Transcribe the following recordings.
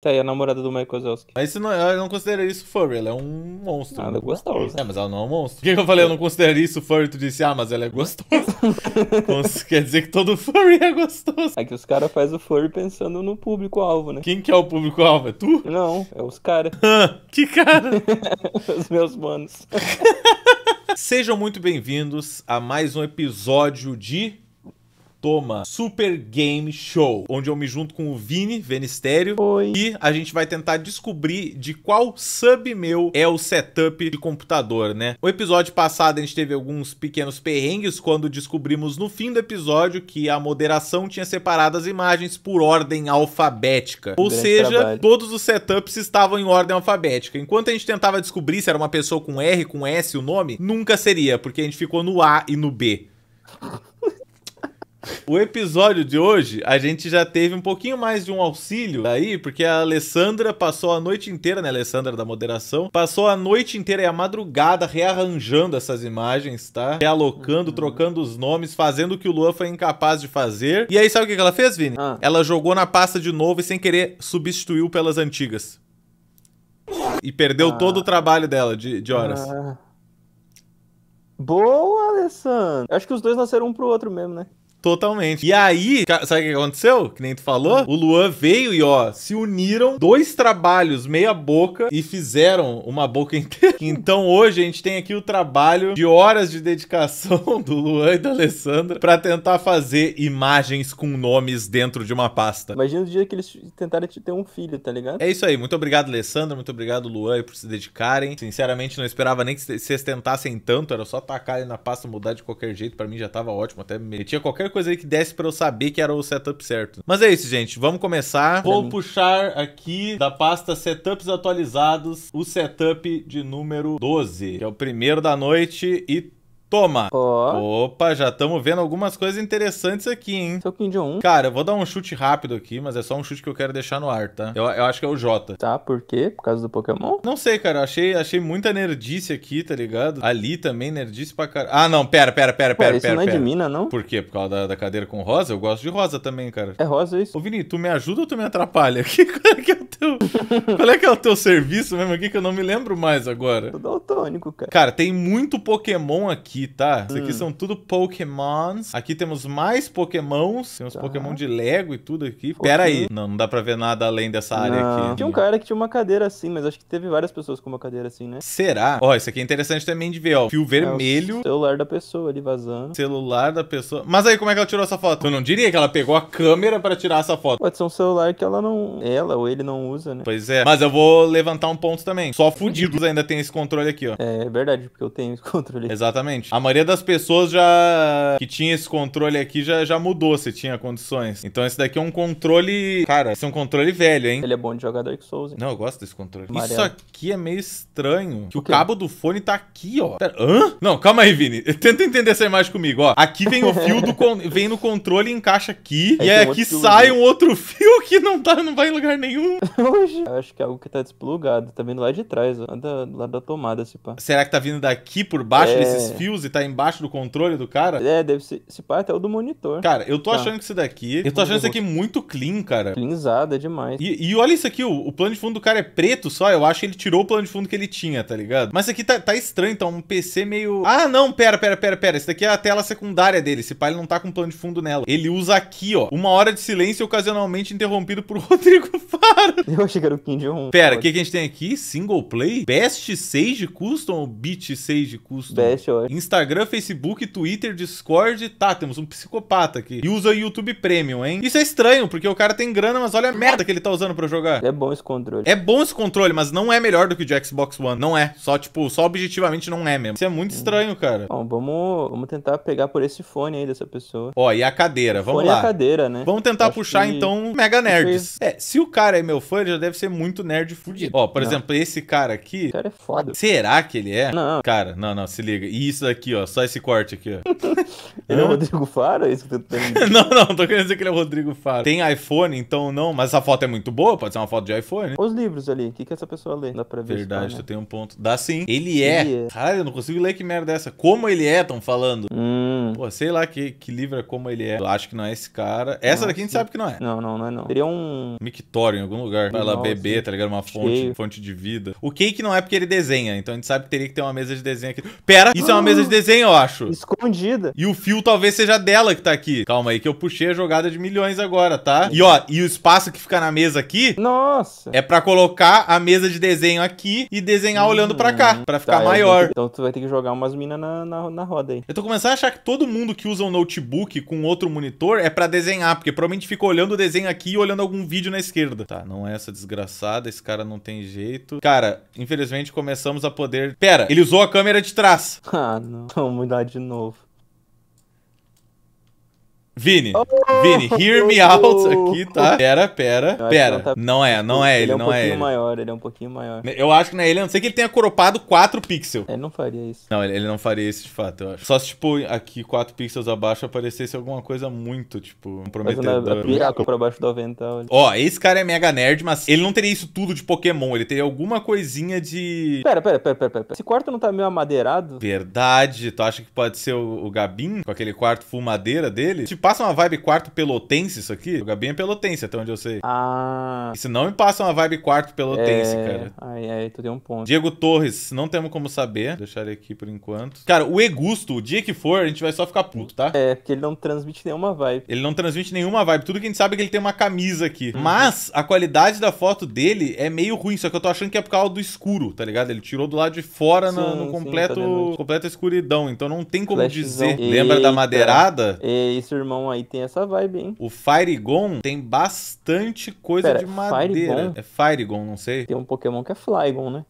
Tá aí a namorada do Mike Wazowski. Mas isso não, é, eu não considero isso furry, ela é um monstro. Ela é gostosa. É, mas ela não é um monstro. Por que, que eu falei, eu não considero isso furry? Tu disse, ah, mas ela é gostosa. Quer dizer que todo furry é gostoso. É que os caras fazem o furry pensando no público-alvo, né? Quem que é o público-alvo? É tu? Não, é os caras. Ah, que cara? os meus manos. Sejam muito bem-vindos a mais um episódio de... Toma Super Game Show, onde eu me junto com o Vini, Venistério, Oi. e a gente vai tentar descobrir de qual sub meu é o setup de computador, né? O episódio passado a gente teve alguns pequenos perrengues quando descobrimos no fim do episódio que a moderação tinha separado as imagens por ordem alfabética. Ou seja, trabalho. todos os setups estavam em ordem alfabética. Enquanto a gente tentava descobrir se era uma pessoa com R, com S o nome, nunca seria, porque a gente ficou no A e no B. O episódio de hoje, a gente já teve um pouquinho mais de um auxílio aí, porque a Alessandra passou a noite inteira, né, Alessandra da moderação, passou a noite inteira e é a madrugada rearranjando essas imagens, tá? Realocando, uhum. trocando os nomes, fazendo o que o Luan foi incapaz de fazer. E aí, sabe o que ela fez, Vini? Ah. Ela jogou na pasta de novo e sem querer substituiu pelas antigas. E perdeu ah. todo o trabalho dela de, de horas. Ah. Boa, Alessandra! Acho que os dois nasceram um pro outro mesmo, né? Totalmente. E aí, sabe o que aconteceu? Que nem tu falou? O Luan veio e, ó, se uniram dois trabalhos meia boca e fizeram uma boca inteira. Então hoje a gente tem aqui o trabalho de horas de dedicação do Luan e da Alessandra para tentar fazer imagens com nomes dentro de uma pasta. Imagina o dia que eles tentarem ter um filho, tá ligado? É isso aí. Muito obrigado, Alessandra. Muito obrigado, Luan, por se dedicarem. Sinceramente, não esperava nem que vocês tentassem tanto. Era só ele na pasta, mudar de qualquer jeito. para mim já tava ótimo. Até metia qualquer coisa aí que desse para eu saber que era o setup certo. Mas é isso, gente. Vamos começar. Vou puxar aqui da pasta setups atualizados o setup de número 12, que é o primeiro da noite e Toma! Oh. Opa, já estamos vendo algumas coisas interessantes aqui, hein? Seu Kim Jong-un. Cara, eu vou dar um chute rápido aqui, mas é só um chute que eu quero deixar no ar, tá? Eu, eu acho que é o Jota. Tá, por quê? Por causa do Pokémon? Não sei, cara. Achei, achei muita nerdice aqui, tá ligado? Ali também, nerdice pra caralho. Ah, não, pera, pera, pera, pera, Ué, pera. Isso não é pera. de mina, não? Por quê? Por causa da, da, cadeira com rosa? Eu gosto de rosa também, cara. É rosa isso? Ô, Vini, tu me ajuda ou tu me atrapalha? Que, qual é que é o teu... qual é que é o teu serviço mesmo aqui que eu não me lembro mais agora? Tô daltônico, cara. Cara, tem muito Pokémon aqui aqui, tá? Isso aqui hum. são tudo Pokémons. Aqui temos mais Pokémons. Temos tá. Pokémon de Lego e tudo aqui. Pera aí. Não, não dá pra ver nada além dessa não. área aqui. Tinha um cara que tinha uma cadeira assim, mas acho que teve várias pessoas com uma cadeira assim, né? Será? Ó, isso aqui é interessante também de ver, ó. Fio é vermelho. É celular da pessoa ali vazando. Celular da pessoa. Mas aí, como é que ela tirou essa foto? Eu não diria que ela pegou a câmera pra tirar essa foto. Pode ser um celular que ela não. Ela ou ele não usa, né? Pois é. Mas eu vou levantar um ponto também. Só fudidos ainda tem esse controle aqui, ó. É, é verdade, porque eu tenho esse controle. Exatamente gente. A maioria das pessoas já que tinha esse controle aqui já, já mudou, se tinha condições. Então esse daqui é um controle. Cara, esse é um controle velho, hein? Ele é bom de jogar Dark Souls, hein? Não, eu gosto desse controle. Amarelo. Isso aqui é meio estranho. Que o, o cabo do fone tá aqui, ó. Pera, hã? Não, calma aí, Vini. Tenta entender essa imagem comigo, ó. Aqui vem o fio do. Con... vem no controle e encaixa aqui. Aí e aí é aqui sai um outro fio que não, tá, não vai em lugar nenhum. eu acho que é algo que tá desplugado. Tá vindo lá de trás, ó. Lá da, lá da tomada, se pá. Será que tá vindo daqui por baixo é... desses fios? luz e tá embaixo do controle do cara. É, deve ser. Se pá, até o do monitor. Cara, eu tô tá. achando que isso daqui. Eu tô achando isso aqui muito clean, cara. Cleanzado, é demais. E, e olha isso aqui, o, o, plano de fundo do cara é preto só. Eu acho que ele tirou o plano de fundo que ele tinha, tá ligado? Mas isso aqui tá, tá estranho, tá um PC meio. Ah, não, pera, pera, pera, pera. Isso daqui é a tela secundária dele. Esse pai não tá com plano de fundo nela. Ele usa aqui, ó, uma hora de silêncio ocasionalmente interrompido por Rodrigo Faro. Eu achei que era o Kim jong Pera, o que, que a gente tem aqui? Single play? Best 6 de custom ou Beat 6 de custom? Best, eu acho. Instagram, Facebook, Twitter, Discord. Tá, temos um psicopata aqui. E usa YouTube Premium, hein? Isso é estranho, porque o cara tem grana, mas olha a merda que ele tá usando pra jogar. É bom esse controle. É bom esse controle, mas não é melhor do que o de Xbox One. Não é. Só, tipo, só objetivamente não é mesmo. Isso é muito hum. estranho, cara. Bom, vamos, vamos tentar pegar por esse fone aí dessa pessoa. Ó, e a cadeira, vamos fone é lá. E a cadeira, né? Vamos tentar Acho puxar, que... então, Mega Nerds. É, se o cara é meu fã, ele já deve ser muito nerd fudido. Ó, por não. exemplo, esse cara aqui... O cara é foda. Será que ele é? Não. Cara, não, não, se liga. E isso daqui aqui, ó. Só esse corte aqui, ó. Ele é o Rodrigo Faro? É isso que tu tem? Tá não, não, tô querendo dizer que ele é o Rodrigo Faro. Tem iPhone, então não, mas essa foto é muito boa, pode ser uma foto de iPhone. Os livros ali, o que, que essa pessoa lê? Dá pra ver. Verdade, tá, tu tenho né? tem um ponto. Dá sim. Ele é. cara é. Caralho, eu não consigo ler que merda é essa. Como ele é, tão falando. Hum. Pô, sei lá que, que livro é como ele é. Eu acho que não é esse cara. Essa não, ah, daqui a gente sim. sabe que não é. Não, não, não é não. Seria um. Mictório em algum lugar. Vai lá beber, tá ligado? Uma fonte, fonte de vida. O cake não é porque ele desenha, então a gente sabe que teria que ter uma mesa de desenho aqui. Pera, isso é uma mesa de desenho, eu acho. Escondida. E o fio talvez seja dela que tá aqui. Calma aí que eu puxei a jogada de milhões agora, tá? E ó, e o espaço que fica na mesa aqui... Nossa. É pra colocar a mesa de desenho aqui e desenhar hum, olhando pra cá, pra ficar tá, maior. Que, então tu vai ter que jogar umas minas na, na, na, roda aí. Eu tô começando a achar que todo mundo que usa um notebook com outro monitor é pra desenhar, porque provavelmente fica olhando o desenho aqui e olhando algum vídeo na esquerda. Tá, não é essa desgraçada, esse cara não tem jeito. Cara, infelizmente começamos a poder... Pera, ele usou a câmera de trás. Ah, não não. Vamos mudar de novo. Vini, oh! Vini, hear me out oh. aqui, tá? Pera, pera, pera. Não, tá... não, é, não é ele, ele é um não é ele. Ele é um pouquinho maior, ele é um pouquinho maior. Eu acho que não é ele, a não ser que ele tenha coropado 4 pixels. É, ele não faria isso. Não, ele, ele, não faria isso de fato, eu acho. Só se, tipo, aqui 4 pixels abaixo aparecesse alguma coisa muito, tipo, comprometedora. Piraco pra baixo do avental. Ó, esse cara é mega nerd, mas ele não teria isso tudo de Pokémon, ele teria alguma coisinha de... Pera, pera, pera, pera, pera. Esse quarto não tá meio amadeirado? Verdade, tu acha que pode ser o, o Gabin, com aquele quarto full madeira dele? Tipo, passa uma vibe quarto pelotense isso aqui? O Gabi é pelotense, até onde eu sei. Ah. Isso não me passa uma vibe quarto pelotense, é... cara. Aí, aí, tu deu um ponto. Diego Torres, não temos como saber. deixar ele aqui por enquanto. Cara, o Egusto, o dia que for, a gente vai só ficar puto, tá? É, porque ele não transmite nenhuma vibe. Ele não transmite nenhuma vibe. Tudo que a gente sabe é que ele tem uma camisa aqui. Uhum. Mas a qualidade da foto dele é meio ruim, só que eu tô achando que é por causa do escuro, tá ligado? Ele tirou do lado de fora sim, no, no, completo, sim, completa escuridão, então não tem como Flashzão. dizer. Eita. Lembra da madeirada? É isso, irmão então aí tem essa vibe, hein? O Firegon tem bastante coisa Pera, de madeira. É Firegon, não sei. Tem um Pokémon que é Flygon, né?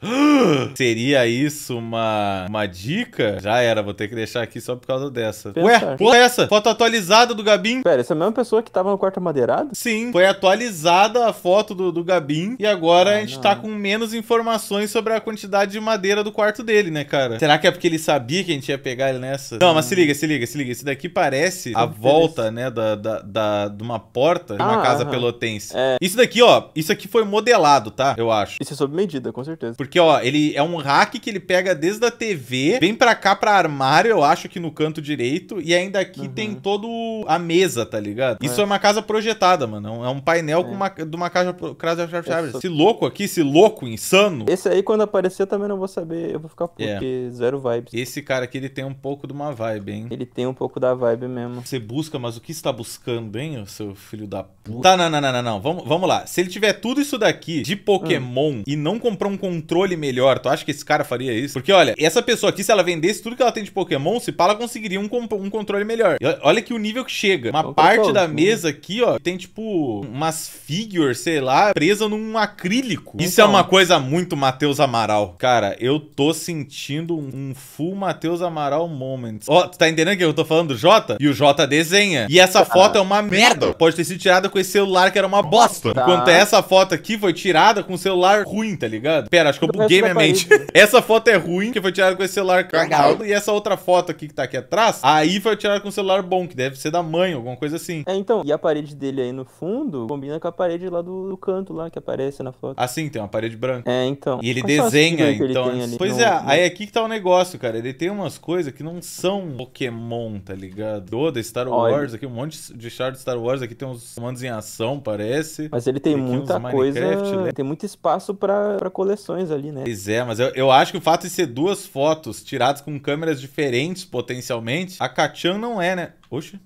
Seria isso uma, uma dica? Já era, vou ter que deixar aqui só por causa dessa. Pensar. Ué, porra é essa? Foto atualizada do Gabim? Pera, essa é a mesma pessoa que tava no quarto madeirado? Sim, foi atualizada a foto do, do Gabim e agora ah, a gente tá não. tá com menos informações sobre a quantidade de madeira do quarto dele, né, cara? Será que é porque ele sabia que a gente ia pegar ele nessa? Não, mas se liga, se liga, se liga. Isso daqui parece a volta, né, da, da, da, de uma porta de uma ah, casa aham. pelotense. É. Isso daqui, ó, isso aqui foi modelado, tá? Eu acho. Isso é sob medida, com certeza. Porque porque, ó, ele é um rack que ele pega desde a TV, vem pra cá pra armário, eu acho que no canto direito, e ainda aqui uhum. tem todo a mesa, tá ligado? É. Isso é uma casa projetada, mano. É um é painel é. com uma, de uma casa, casa Esse louco aqui, esse louco insano. Esse aí, quando aparecer, também não vou saber. Eu vou ficar puto, é. zero vibes. Esse cara aqui, ele tem um pouco de uma vibe, hein? Ele tem um pouco da vibe mesmo. Você busca, mas o que está buscando, hein, seu filho da puta? Tá, não, não, não, não, não. Vamos, vamos lá. Se ele tiver tudo isso daqui de Pokémon hum. e não comprar um controle controle melhor. Tu acha que esse cara faria isso? Porque, olha, essa pessoa aqui, se ela vendesse tudo que ela tem de Pokémon, se pá, ela conseguiria um, um controle melhor. E olha que o nível que chega. Uma parte da uhum. mesa aqui, ó, tem, tipo, umas figures, sei lá, presa num acrílico. Isso é então. uma coisa muito Matheus Amaral. Cara, eu tô sentindo um full Matheus Amaral moment. Ó, tu tá entendendo que eu tô falando do Jota? E o Jota desenha. E essa tá. foto é uma merda. Pode ter sido tirada com esse celular que era uma bosta. Tá. Enquanto essa foto aqui foi tirada com um celular ruim, tá ligado? Pera, acho que eu buguei minha mente. essa foto é ruim, que foi tirada com esse celular cagado. E essa outra foto aqui que tá aqui atrás, aí foi tirada com um celular bom, que deve ser da mãe, alguma coisa assim. É, então. E a parede dele aí no fundo combina com a parede lá do, do canto lá que aparece na foto. Assim, tem uma parede branca. É, então. E ele é desenha, então. pois no, é, no... aí aqui que tá o um negócio, cara. Ele tem umas coisas que não são Pokémon, tá ligado? Toda Star Olha. Wars aqui, um monte de char de Star Wars aqui tem uns comandos em ação, parece. Mas ele tem, tem muita coisa. Né? Tem muito espaço para coleções ali ali, né? Pois é, mas eu, eu acho que o fato de ser duas fotos tiradas com câmeras diferentes, potencialmente, a Kachan não é, né? Oxe.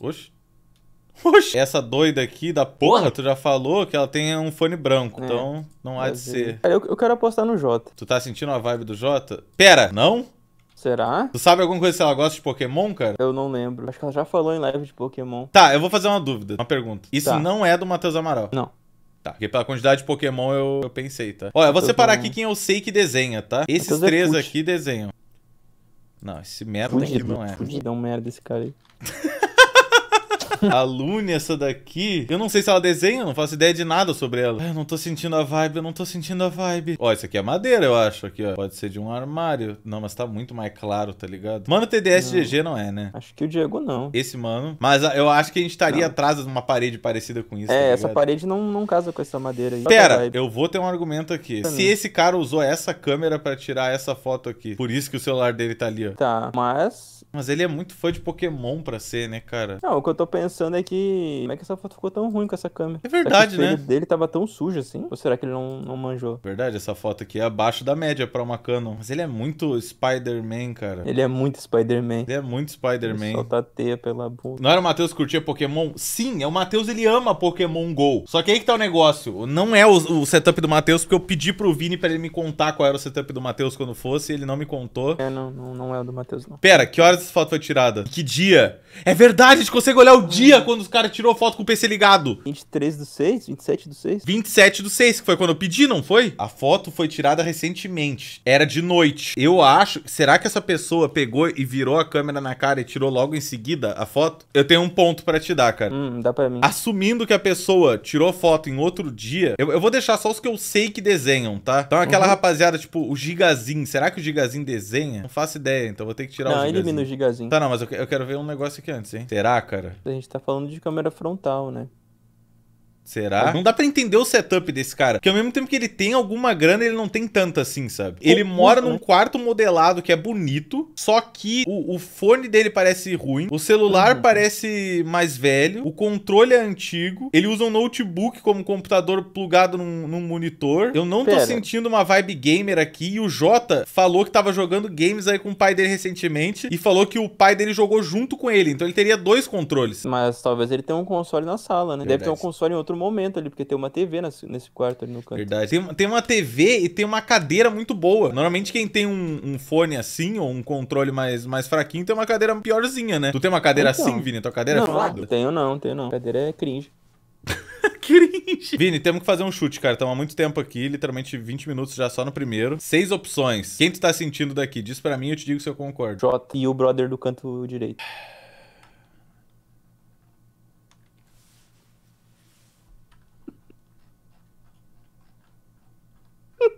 Oxe. Oxe. Essa doida aqui da porra, porra, tu já falou que ela tem um fone branco, é, então não há de ser. Cara, é, eu, eu, quero apostar no Jota. Tu tá sentindo a vibe do Jota? Pera, não? Será? Tu sabe alguma coisa se ela gosta de Pokémon, cara? Eu não lembro. Acho que ela já falou em live de Pokémon. Tá, eu vou fazer uma dúvida, uma pergunta. Isso tá. não é do Matheus Amaral? Não. Tá, porque pela quantidade de Pokémon eu, eu pensei, tá? Olha, eu vou separar aqui quem eu sei que desenha, tá? Esses três aqui desenham. Não, esse merda aqui não é. Fudidão merda esse cara aí. a Lune, essa daqui, eu não sei se ela desenha, não faço ideia de nada sobre ela. Ah, eu não tô sentindo a vibe, eu não tô sentindo a vibe. Ó, isso aqui é madeira, eu acho, aqui, ó. Pode ser de um armário. Não, mas tá muito mais claro, tá ligado? Mano, TDS não. GG não é, né? Acho que o Diego não. Esse mano. Mas ah, eu acho que a gente estaria não. atrás de uma parede parecida com isso. É, tá essa parede não, não casa com essa madeira aí. Pera, tá eu vou ter um argumento aqui. Também. Se esse cara usou essa câmera para tirar essa foto aqui, por isso que o celular dele tá ali, ó. Tá, mas mas ele é muito fã de Pokémon pra ser, né, cara? Não, o que eu tô pensando é que. Como é que essa foto ficou tão ruim com essa câmera? É verdade, será que o né? O dele tava tão sujo assim? Ou será que ele não, não manjou? Verdade, essa foto aqui é abaixo da média pra uma Canon. Mas ele é muito Spider-Man, cara. Ele é muito Spider-Man. Ele é muito Spider-Man. Solta a teia pela bunda. Não era o Matheus curtia Pokémon? Sim, é o Matheus, ele ama Pokémon GO. Só que aí que tá o negócio. Não é o, o setup do Matheus, porque eu pedi pro Vini pra ele me contar qual era o setup do Matheus quando fosse, ele não me contou. É, não, não, não é o do Matheus, não. Pera, que horas horas essa foto foi tirada? Que dia? É verdade, a gente consegue olhar o dia quando os caras tirou foto com o PC ligado. 23 do 6? 27 do 6? 27 do 6, que foi quando eu pedi, não foi? A foto foi tirada recentemente. Era de noite. Eu acho... Será que essa pessoa pegou e virou a câmera na cara e tirou logo em seguida a foto? Eu tenho um ponto para te dar, cara. Hum, dá pra mim. Assumindo que a pessoa tirou foto em outro dia, eu, eu vou deixar só os que eu sei que desenham, tá? Então aquela uhum. rapaziada, tipo, o Gigazin. Será que o Gigazin desenha? Não faço ideia, então vou ter que tirar não, o Gigazin. Não, elimina o gigazinho. Tá, não, mas eu, eu quero ver um negócio aqui antes, hein? Será, cara? A gente tá falando de câmera frontal, né? Será? Não dá para entender o setup desse cara. Porque ao mesmo tempo que ele tem alguma grana, ele não tem tanta assim, sabe? Ele uhum. mora num quarto modelado que é bonito, só que o, o fone dele parece ruim, o celular uhum. parece mais velho, o controle é antigo, ele usa um notebook como computador plugado num, num monitor. Eu não Pera. tô sentindo uma vibe gamer aqui. E o Jota falou que tava jogando games aí com o pai dele recentemente e falou que o pai dele jogou junto com ele. Então ele teria dois controles. Mas talvez ele tenha um console na sala, né? Verdade. Deve ter um console em outro momento ali, porque tem uma TV nesse quarto ali no canto. Verdade. Tem, tem uma TV e tem uma cadeira muito boa. Normalmente quem tem um, um, fone assim, ou um controle mais, mais fraquinho, tem uma cadeira piorzinha, né? Tu tem uma cadeira então, assim, Vini? Tua cadeira é não, é foda? Tenho não, tenho não. A cadeira é cringe. cringe. Vini, temos que fazer um chute, cara. Estamos há muito tempo aqui, literalmente 20 minutos já só no primeiro. Seis opções. Quem tu tá sentindo daqui? Diz para mim, eu te digo se eu concordo. Jota e o brother do canto direito.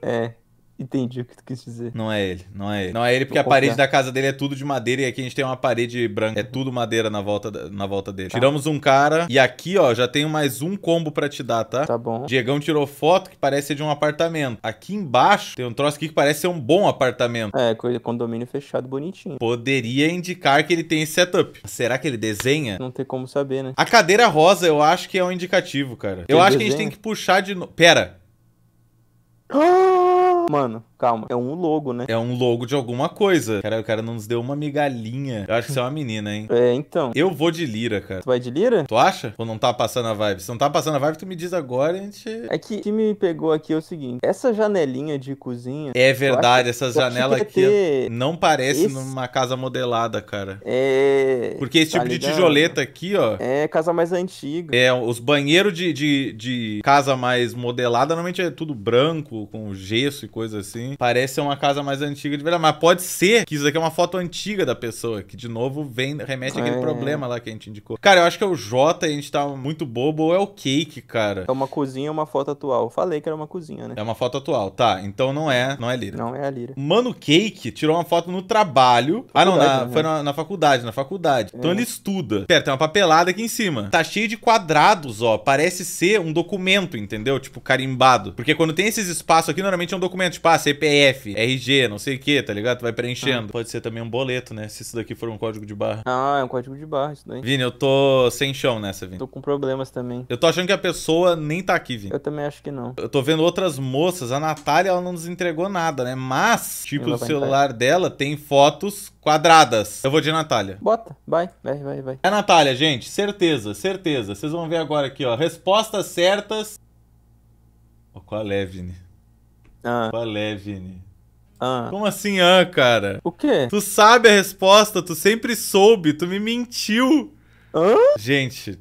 É, entendi o que tu quis dizer. Não é ele, não é ele. Não é ele porque a parede da casa dele é tudo de madeira e aqui a gente tem uma parede branca. É tudo madeira na volta, na volta dele. Tá. Tiramos um cara e aqui, ó, já tenho mais um combo pra te dar, tá? Tá bom. Diegão tirou foto que parece ser de um apartamento. Aqui embaixo tem um troço aqui que parece ser um bom apartamento. É, coisa condomínio fechado bonitinho. Poderia indicar que ele tem esse setup. Será que ele desenha? Não tem como saber, né? A cadeira rosa eu acho que é um indicativo, cara. eu acho que a gente tem que puxar de novo. Pera, Oh. Mano, calma. É um logo, né? É um logo de alguma coisa. Cara, o cara não nos deu uma migalhinha. Eu acho que você é uma menina, hein? É, então. Eu vou de Lira, cara. Tu vai de Lira? Tu acha? Ou não tá passando a vibe? Se não tá passando a vibe, tu me diz agora e a gente... É que o que me pegou aqui é o seguinte. Essa janelinha de cozinha... É verdade, essa janela aqui ter... não parece esse... numa casa modelada, cara. É... Porque esse tá tipo de tijoleta aqui, ó... É, casa mais antiga. É, os banheiros de, de, de casa mais modelada normalmente é tudo branco, com gesso e coisa coisa assim. Parece ser uma casa mais antiga de verdade. Mas pode ser que isso daqui é uma foto antiga da pessoa, que de novo vem, remete é. àquele problema lá que a gente indicou. Cara, eu acho que é o Jota e a gente tá muito bobo, ou é o Cake, cara. É uma cozinha é uma foto atual. Eu falei que era uma cozinha, né? É uma foto atual, tá. Então não é, não é Lira. Não é a Lira. Mano Cake tirou uma foto no trabalho. Faculdade, ah, não, na, né? foi na, na, faculdade, na faculdade. Então é. Então ele estuda. Pera, tem uma papelada aqui em cima. Tá cheio de quadrados, ó. Parece ser um documento, entendeu? Tipo, carimbado. Porque quando tem esses espaços aqui, normalmente é um documento tipo, ah, CPF, RG, não sei o que, tá ligado? Tu vai preenchendo. Ah, pode ser também um boleto, né? Se isso daqui for um código de barra. Ah, é um código de barra isso daí. Vini, eu tô sem chão nessa, Vini. Tô com problemas também. Eu tô achando que a pessoa nem tá aqui, Vini. Eu também acho que não. Eu tô vendo outras moças. A Natália, ela não nos entregou nada, né? Mas, tipo, o celular entrar. dela tem fotos quadradas. Eu vou de Natália. Bota, vai, vai, vai, vai. É Natália, gente, certeza, certeza. Vocês vão ver agora aqui, ó. Respostas certas. qual é, Vini? Ah. Qual é, Vini? Ah. Como assim, ah, cara? O quê? Tu sabe a resposta, tu sempre soube, tu me mentiu. Hã? Gente,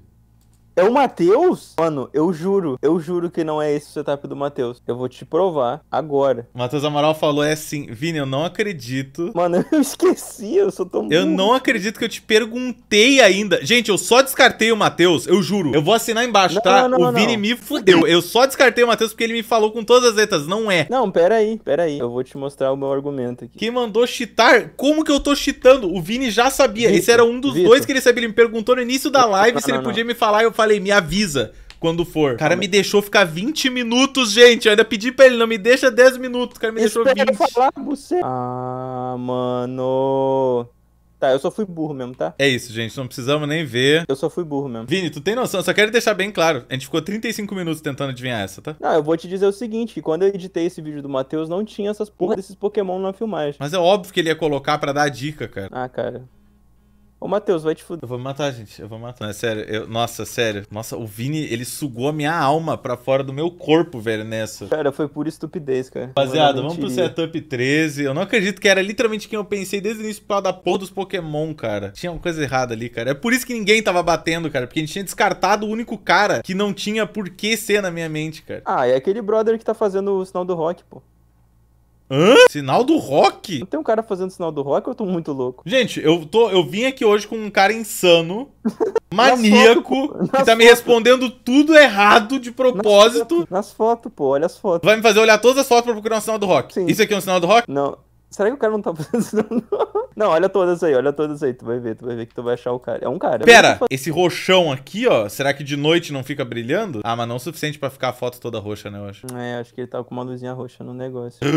é o Matheus? Mano, eu juro, eu juro que não é esse o setup do Matheus. Eu vou te provar agora. Matheus Amaral falou é assim, Vini, eu não acredito. Mano, eu esqueci, eu sou tão Eu não acredito que eu te perguntei ainda. Gente, eu só descartei o Matheus, eu juro. Eu vou assinar embaixo, não, tá? Não, não, o Vini me fudeu. Eu só descartei o Matheus porque ele me falou com todas as letras, não é. Não, pera aí, pera aí. Eu vou te mostrar o meu argumento aqui. Quem mandou chitar? Como que eu tô chitando? O Vini já sabia. Vitor, esse era um dos dois que ele sabia. Ele me perguntou no início da live se ele podia me falar e eu falei falei, me avisa quando for. O cara me deixou ficar 20 minutos, gente. Eu ainda pedi pra ele, não me deixa 10 minutos. O cara me Espera deixou 20. Falar você. Ah, mano. Tá, eu só fui burro mesmo, tá? É isso, gente. Não precisamos nem ver. Eu só fui burro mesmo. Vini, tu tem noção? Eu só quero deixar bem claro. A gente ficou 35 minutos tentando adivinhar essa, tá? Não, eu vou te dizer o seguinte: que quando eu editei esse vídeo do Matheus, não tinha essas porra desses Pokémon na filmagem. Mas é óbvio que ele ia colocar pra dar a dica, cara. Ah, cara. Ô, Matheus, vai te fuder. Eu vou matar, gente. Eu vou matar. Não, é sério. Eu... Nossa, sério. Nossa, o Vini, ele sugou a minha alma pra fora do meu corpo, velho, nessa. Cara, foi pura estupidez, cara. Rapaziada, vamos pro setup 13. Eu não acredito que era literalmente quem eu pensei desde o início pra da porra dos Pokémon, cara. Tinha uma coisa errada ali, cara. É por isso que ninguém tava batendo, cara. Porque a gente tinha descartado o único cara que não tinha por que ser na minha mente, cara. Ah, é aquele brother que tá fazendo o sinal do rock, pô. Hã? Sinal do rock? Não tem um cara fazendo sinal do rock ou eu tô muito louco? Gente, eu, tô, eu vim aqui hoje com um cara insano, maníaco, foto, que tá foto. me respondendo tudo errado de propósito. Nas fotos, foto, pô, olha as fotos. Vai me fazer olhar todas as fotos pra procurar um sinal do rock. Sim. Isso aqui é um sinal do rock? Não. Será que o cara não tá precisando? Não, olha todas aí, olha todas aí. Tu vai ver, tu vai ver que tu vai achar o cara. É um cara. É Pera, esse roxão aqui, ó. Será que de noite não fica brilhando? Ah, mas não o suficiente pra ficar a foto toda roxa, né, eu acho. É, acho que ele tava tá com uma luzinha roxa no negócio.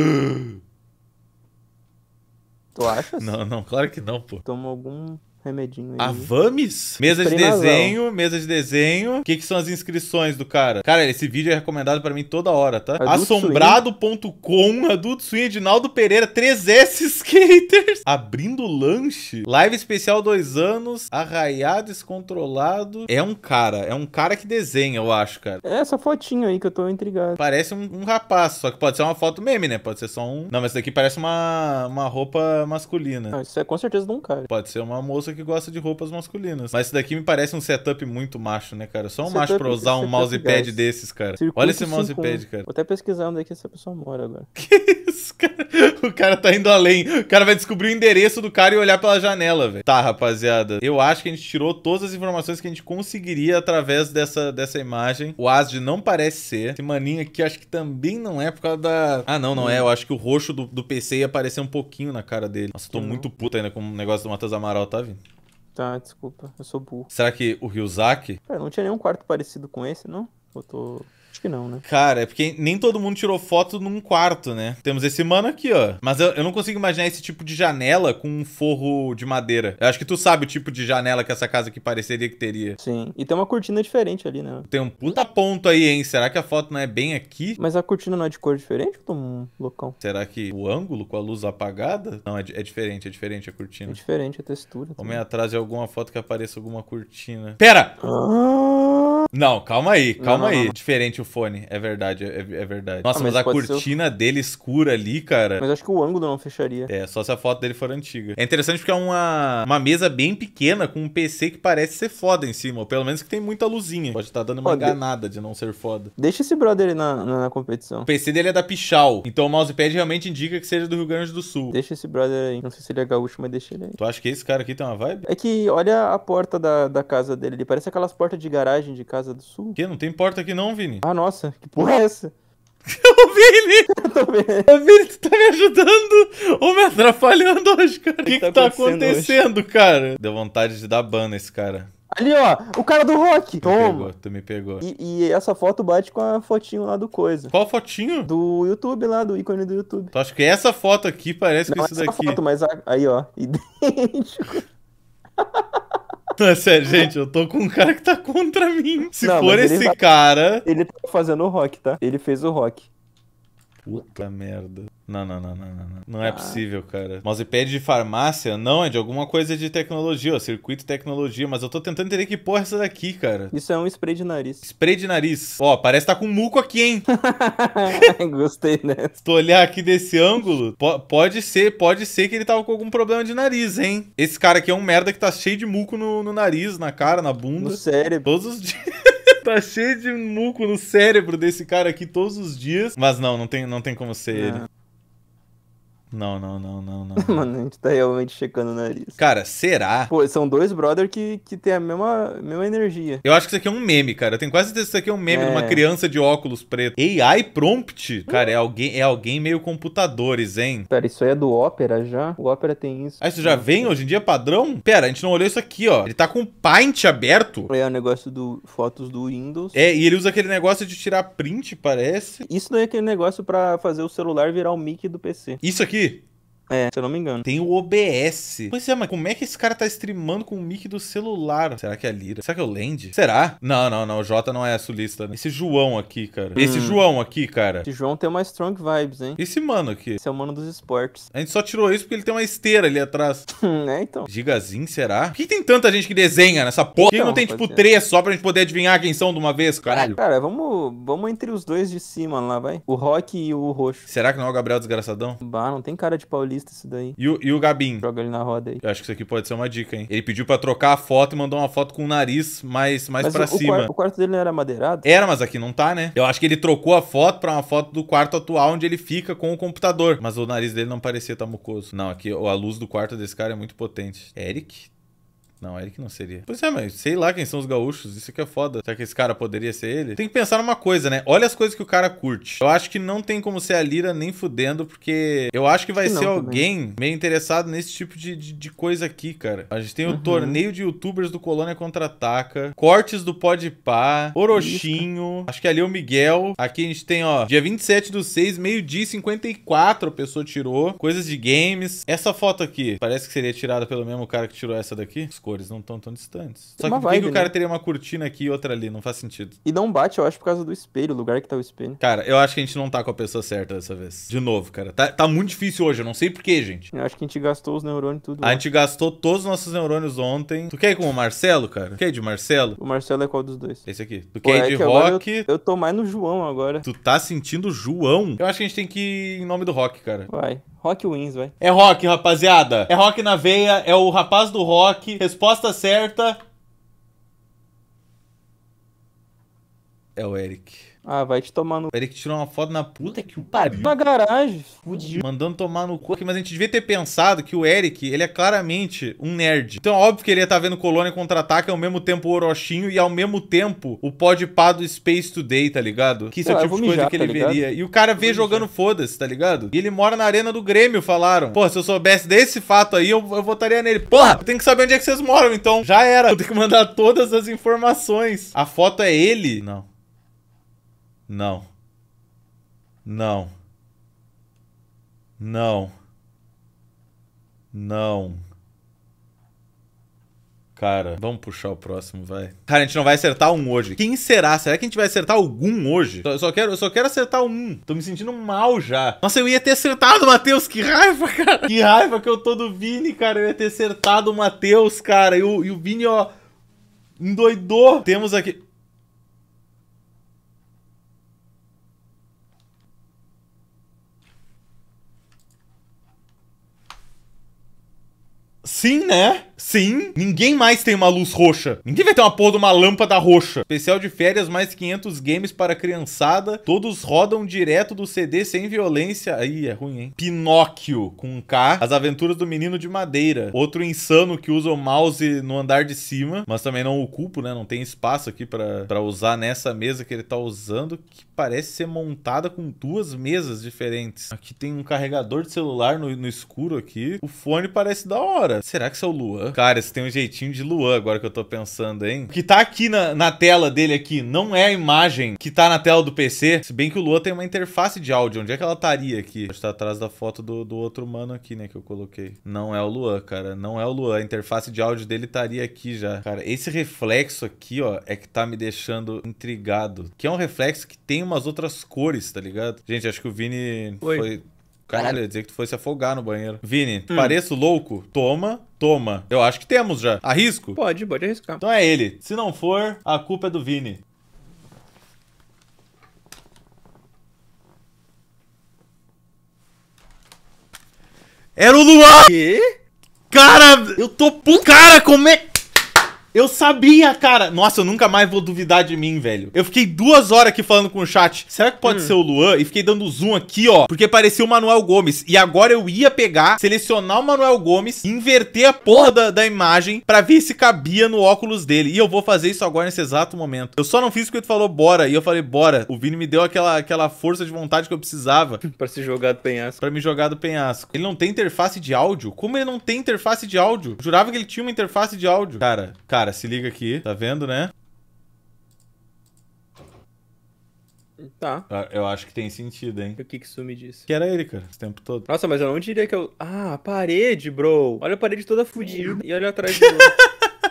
tu acha? Não, não, claro que não, pô. Toma algum remedinho aí. A Vames? Mesa de desenho, mesa de desenho. O que, que são as inscrições do cara? Cara, esse vídeo é recomendado para mim toda hora, tá? Assombrado.com, Adulto Swing, Edinaldo Pereira, 3S Skaters. Abrindo lanche. Live especial dois anos, arraiado, descontrolado. É um cara, é um cara que desenha, eu acho, cara. É essa fotinho aí que eu tô intrigado. Parece um, um rapaz, só que pode ser uma foto meme, né? Pode ser só um... Não, mas isso daqui parece uma, uma roupa masculina. Não, isso é com certeza de um cara. Pode ser uma moça criança que gosta de roupas masculinas. Mas isso daqui me parece um setup muito macho, né, cara? Só um setup, macho pra usar um mousepad guys. desses, cara. Circuito Olha esse mousepad, 5. cara. Vou até pesquisando é que essa pessoa mora agora. Que isso, cara? O cara tá indo além. O cara vai descobrir o endereço do cara e olhar pela janela, velho. Tá, rapaziada. Eu acho que a gente tirou todas as informações que a gente conseguiria através dessa, dessa imagem. O Asd não parece ser. Esse maninho aqui acho que também não é por causa da... Ah, não, não é. Eu acho que o roxo do, do PC ia aparecer um pouquinho na cara dele. Nossa, tô muito puta ainda com o negócio do Matheus Amaral, tá vindo? Tá, desculpa, eu sou burro. Será que o Ryuzaki? Pera, não tinha nenhum quarto parecido com esse, não? Eu tô que não, né? Cara, é porque nem todo mundo tirou foto num quarto, né? Temos esse mano aqui, ó. Mas eu, eu não consigo imaginar esse tipo de janela com um forro de madeira. Eu acho que tu sabe o tipo de janela que essa casa aqui pareceria que teria. Sim. E tem uma cortina diferente ali, né? Tem um puta ponto aí, hein? Será que a foto não é bem aqui? Mas a cortina não é de cor diferente ou um loucão? Será que o ângulo com a luz apagada? Não, é, é diferente, é diferente a cortina. É diferente a textura. Também. Homem atrás de alguma foto que apareça alguma cortina. Pera! Ah... Não, calma aí, calma não, não, aí. Não. Diferente o é verdade, é, é verdade. Nossa, ah, mas, mas, a cortina ser... dele escura ali, cara. Mas acho que o ângulo não fecharia. É, só se a foto dele for antiga. É interessante porque é uma, uma mesa bem pequena com um PC que parece ser foda em cima. Ou pelo menos que tem muita luzinha. Pode estar tá dando uma ganada enganada de... de... não ser foda. Deixa esse brother aí na, na, na, competição. O PC dele é da Pichal. Então o mousepad realmente indica que seja do Rio Grande do Sul. Deixa esse brother aí. Não sei se ele é gaúcho, mas deixa ele aí. Tu acha que esse cara aqui tem uma vibe? É que olha a porta da, da casa dele. Ele parece aquelas portas de garagem de casa do sul. Que? Não tem porta aqui não, Vini. Ah, não nossa, que porra é essa? Eu vi ele! Eu vi ele, tu tá me ajudando ou me atrapalhando hoje, cara? O que, que, que tá, tá acontecendo, acontecendo cara? Deu vontade de dar ban nesse cara. Ali, ó, o cara do rock. Tu Toma. me pegou, tu me pegou. E, e, essa foto bate com a fotinho lá do coisa. Qual fotinho? Do YouTube lá, do ícone do YouTube. Tu acha que essa foto aqui parece Não, com isso daqui? Não, essa foto, mas aí, ó, idêntico. Não, é sério, gente, eu tô com um cara que tá contra mim. Se não, for esse vai... cara. Ele tá fazendo o rock, tá? Ele fez o rock. Puta merda. Não, não, não, não, não. Não é ah. possível, cara. Mousepad de farmácia? Não, é de alguma coisa de tecnologia, ó. Circuito tecnologia. Mas eu tô tentando entender que porra é essa daqui, cara. Isso é um spray de nariz. Spray de nariz. Ó, parece que tá com muco aqui, hein? Gostei, né? Se tu olhar aqui desse ângulo, po pode ser, pode ser que ele tava com algum problema de nariz, hein? Esse cara aqui é um merda que tá cheio de muco no, no nariz, na cara, na bunda. No cérebro. Todos os dias. tá cheio de muco no cérebro desse cara aqui todos os dias. Mas não, não tem, não tem como ser ele. Não, não, não, não, não. Mano, a gente tá realmente checando o nariz. Cara, será? Pô, são dois brother que, que tem a mesma, mesma energia. Eu acho que isso aqui é um meme, cara. Eu tenho quase certeza que isso aqui é um meme é. de uma é. criança de óculos preto. AI prompt? Cara, é alguém, é alguém meio computadores, hein? Pera, isso aí é do Opera já? O Opera tem isso. Ah, isso já vem hoje em dia padrão? Pera, a gente não olhou isso aqui, ó. Ele tá com o Paint aberto. É o negócio do fotos do Windows. É, e ele usa aquele negócio de tirar print, parece. Isso não é aquele negócio pra fazer o celular virar o mic do PC. Isso aqui Tupi. É, se eu não me engano. Tem o OBS. Pois é, mas como é que esse cara tá streamando com o mic do celular? Será que é a Lira? Será que é o Land? Será? Não, não, não. O Jota não é sulista. Né? Esse João aqui, cara. Hum. Esse João aqui, cara. Esse João tem uma strong vibes, hein? Esse mano aqui. Esse é o mano dos esportes. A gente só tirou isso porque ele tem uma esteira ali atrás. é, então. Gigazinho, será? Por que tem tanta gente que desenha nessa porra? Por que não, não tem, tipo, ser. três só pra gente poder adivinhar quem são de uma vez, caralho? Cara, vamos, vamos entre os dois de cima lá, vai. O Rock e o Roxo. Será que não é o Gabriel Desgraçadão? Bah, não tem cara de Paulinho isso daí. E o, e o Gabin? Joga ele na roda aí. Eu acho que isso aqui pode ser uma dica, hein? Ele pediu pra trocar a foto e mandou uma foto com o nariz mais, mais mas pra o, cima. O quarto, dele não era madeirado? Era, mas aqui não tá, né? Eu acho que ele trocou a foto pra uma foto do quarto atual onde ele fica com o computador. Mas o nariz dele não parecia tá mucoso. Não, aqui a luz do quarto desse cara é muito potente. Eric? Não, Eric não seria. Pois é, mas sei lá quem são os gaúchos. Isso que é foda. Será que esse cara poderia ser ele? Tem que pensar numa coisa, né? Olha as coisas que o cara curte. Eu acho que não tem como ser a Lira nem fudendo, porque eu acho que vai ser alguém também. meio interessado nesse tipo de, de, de, coisa aqui, cara. A gente tem uhum. o torneio de youtubers do Colônia Contra-Ataca, cortes do Podpah, Orochinho. Isso, acho que ali é o Miguel. Aqui a gente tem, ó, dia 27 do 6, meio-dia 54 a pessoa tirou. Coisas de games. Essa foto aqui, parece que seria tirada pelo mesmo cara que tirou essa daqui. Escolha cores não estão tão distantes. Só que por que o cara né? teria uma cortina aqui e outra ali? Não faz sentido. E não bate, eu acho, por causa do espelho, o lugar que tá o espelho. Cara, eu acho que a gente não tá com a pessoa certa dessa vez. De novo, cara. Tá, tá muito difícil hoje, eu não sei porquê, gente. Eu acho que a gente gastou os neurônios tudo. A gente gastou todos os nossos neurônios ontem. Tu quer ir com o Marcelo, cara? Quer ir de Marcelo? O Marcelo é qual dos dois? Esse aqui. Tu quer ir é de rock? Eu, eu tô mais no João agora. Tu tá sentindo João? Eu acho que a gente tem que ir em nome do rock, cara. Vai. Rock wins, vai. É rock, rapaziada. É rock na veia, é o rapaz do rock. Responde resposta certa é o Eric. Ah, vai te tomar no. Peraí que tirou uma foto na puta que o pariu. Na garagem. Fudido. Mandando tomar no cu mas a gente devia ter pensado que o Eric, ele é claramente um nerd. Então, óbvio que ele ia estar tá vendo Colônia contra-ataque, ao mesmo tempo o Orochinho e ao mesmo tempo o pá do Space Today, tá ligado? Que isso é ah, o tipo de coisa mijar, que tá ele tá veria. E o cara vê jogando foda-se, tá ligado? E ele mora na arena do Grêmio, falaram. Pô, se eu soubesse desse fato aí, eu, eu votaria nele. Porra, eu tenho que saber onde é que vocês moram, então. Já era. Eu tenho que mandar todas as informações. A foto é ele? Não. Não. Não. Não. Não. Cara, vamos puxar o próximo, vai. Cara, a gente não vai acertar um hoje. Quem será? Será que a gente vai acertar algum hoje? Eu só quero, eu só quero acertar um. Tô me sentindo mal já. Nossa, eu ia ter acertado o Matheus. Que raiva, cara. Que raiva que eu tô do Vini, cara. Eu ia ter acertado o Matheus, cara. E o, e o Vini, ó, endoidou. Temos aqui... Sim, né? Sim, ninguém mais tem uma luz roxa. Ninguém vai ter uma porra de uma lâmpada roxa. Especial de férias, mais 500 games para criançada. Todos rodam direto do CD sem violência. Aí, é ruim, hein? Pinóquio, com um K. As Aventuras do Menino de Madeira. Outro insano que usa o mouse no andar de cima, mas também não ocupo, né? Não tem espaço aqui para usar nessa mesa que ele tá usando, que parece ser montada com duas mesas diferentes. Aqui tem um carregador de celular no, no escuro aqui. O fone parece da hora. Será que isso é o Luan? Cara, isso tem um jeitinho de Luan agora que eu tô pensando, hein? O que tá aqui na, na tela dele aqui não é a imagem que tá na tela do PC. Se bem que o Luan tem uma interface de áudio. Onde é que ela estaria aqui? Está atrás da foto do, do outro mano aqui, né? Que eu coloquei. Não é o Luan, cara. Não é o Luan. A interface de áudio dele estaria aqui já. Cara, esse reflexo aqui, ó, é que tá me deixando intrigado. Que é um reflexo que tem umas outras cores, tá ligado? Gente, acho que o Vini Oi. foi Caralho, ia dizer que tu fosse afogar no banheiro. Vini, hum. pareço louco? Toma, toma. Eu acho que temos já. Arrisco? Pode, pode arriscar. Então é ele. Se não for, a culpa é do Vini. Era o Luan! Quê? Cara, eu tô puto. Cara, como é. Eu sabia, cara. Nossa, eu nunca mais vou duvidar de mim, velho. Eu fiquei duas horas aqui falando com o chat. Será que pode hum. ser o Luan? E fiquei dando zoom aqui, ó. Porque parecia o Manuel Gomes. E agora eu ia pegar, selecionar o Manuel Gomes, inverter a porra da, da imagem pra ver se cabia no óculos dele. E eu vou fazer isso agora nesse exato momento. Eu só não fiz porque tu falou bora. E eu falei bora. O Vini me deu aquela, aquela força de vontade que eu precisava. pra se jogar do penhasco. Pra me jogar do penhasco. Ele não tem interface de áudio? Como ele não tem interface de áudio? jurava que ele tinha uma interface de áudio. Cara, cara cara, se liga aqui, tá vendo, né? Tá. Ah, eu acho que tem sentido, hein? O que que Sumi disse? Que era ele, cara, o tempo todo. Nossa, mas eu não diria que eu... Ah, a parede, bro. Olha a parede toda fodida e olha atrás do...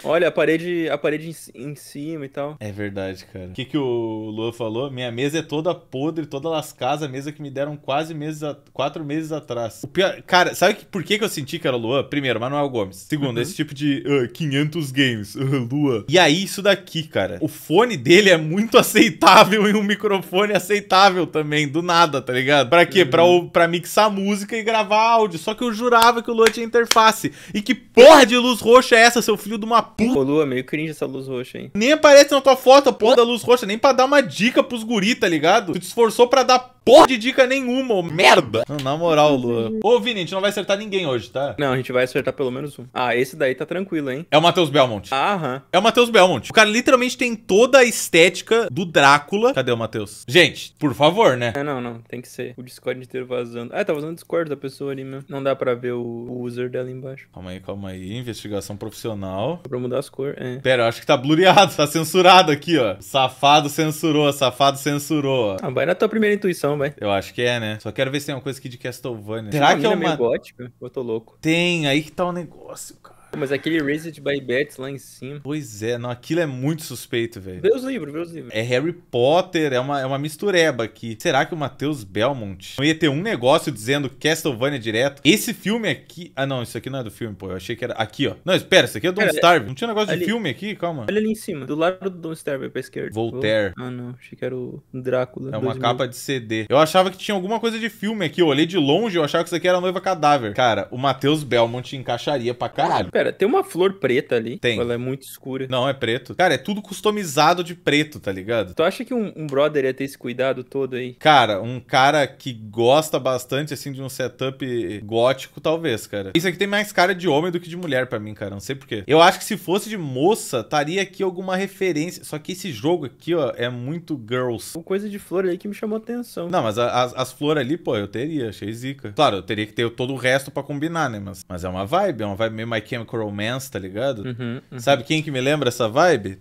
Olha, a parede, a parede em, em cima e tal. É verdade, cara. O que, que o Luan falou? Minha mesa é toda podre, toda lascada, a mesa que me deram quase meses a... quatro meses atrás. O pior... Cara, sabe que... por que, que eu senti que era Lua? Luan? Primeiro, Manuel Gomes. Segundo, uhum. esse tipo de uh, ah, 500 games, uh, ah, Luan. E aí, isso daqui, cara. O fone dele é muito aceitável e um microfone aceitável também, do nada, tá ligado? Pra quê? Uhum. Pra, pra mixar música e gravar áudio. Só que eu jurava que o Luan tinha interface. E que porra de luz roxa é essa, seu filho de uma puta. Ô, Lua, meio cringe essa luz roxa, hein? Nem aparece na tua foto a porra da luz roxa, nem pra dar uma dica pros guri, tá ligado? Tu te esforçou pra dar porra de dica nenhuma, ô merda. na moral, Lua. Uhum. Ô, Vini, a gente não vai acertar ninguém hoje, tá? Não, a gente vai acertar pelo menos um. Ah, esse daí tá tranquilo, hein? É o Matheus Belmont. Aham. É o Matheus Belmont. O cara literalmente tem toda a estética do Drácula. Cadê o Matheus? Gente, por favor, né? É, não, não. Tem que ser. O Discord inteiro vazando. Ah, tá vazando o Discord da pessoa ali mesmo. Não dá pra ver o, user dela embaixo. Calma aí, calma aí. Investigação profissional. pra mudar as cores, é. Pera, eu acho que tá blureado, tá censurado aqui, ó. Safado censurou, safado censurou. Ah, vai na tua primeira intuição. Eu acho que é, né? Só quero ver se tem uma coisa aqui de Castlevania. Será que é uma... gótica? Eu tô louco. Tem, aí que tá o um negócio. Mas aquele Raised by Bats lá em cima. Pois é, não, aquilo é muito suspeito, velho. Vê os livros, vê os livros. É Harry Potter, é uma, é uma mistureba aqui. Será que o Matheus Belmont não ia ter um negócio dizendo Castlevania direto? Esse filme aqui. Ah, não, isso aqui não é do filme, pô. Eu achei que era. Aqui, ó. Não, espera, isso aqui é do Don't Starve. Não tinha negócio ali... de filme aqui? Calma. Olha ali em cima, do lado do Don't Starve, pra esquerda. Voltaire. Ah, não. Achei que era o Drácula. É uma 2000. capa de CD. Eu achava que tinha alguma coisa de filme aqui. Eu olhei de longe, eu achava que isso aqui era Noiva Cadáver. Cara, o Matheus Belmont encaixaria pra caralho. Pera, cara? Tem uma flor preta ali. Tem. Ela é muito escura. Não, é preto. Cara, é tudo customizado de preto, tá ligado? Tu acha que um, um brother ia ter esse cuidado todo aí? Cara, um cara que gosta bastante, assim, de um setup gótico, talvez, cara. Isso aqui tem mais cara de homem do que de mulher para mim, cara. Não sei porquê. Eu acho que se fosse de moça, estaria aqui alguma referência. Só que esse jogo aqui, ó, é muito girls. Uma coisa de flor aí que me chamou atenção. Não, mas as, as flores ali, pô, eu teria. Achei zica. Claro, eu teria que ter todo o resto para combinar, né? Mas, mas é uma vibe, é uma vibe meio My Chemical Chemical Romance, tá ligado? Uhum, uhum. Sabe quem que me lembra essa vibe?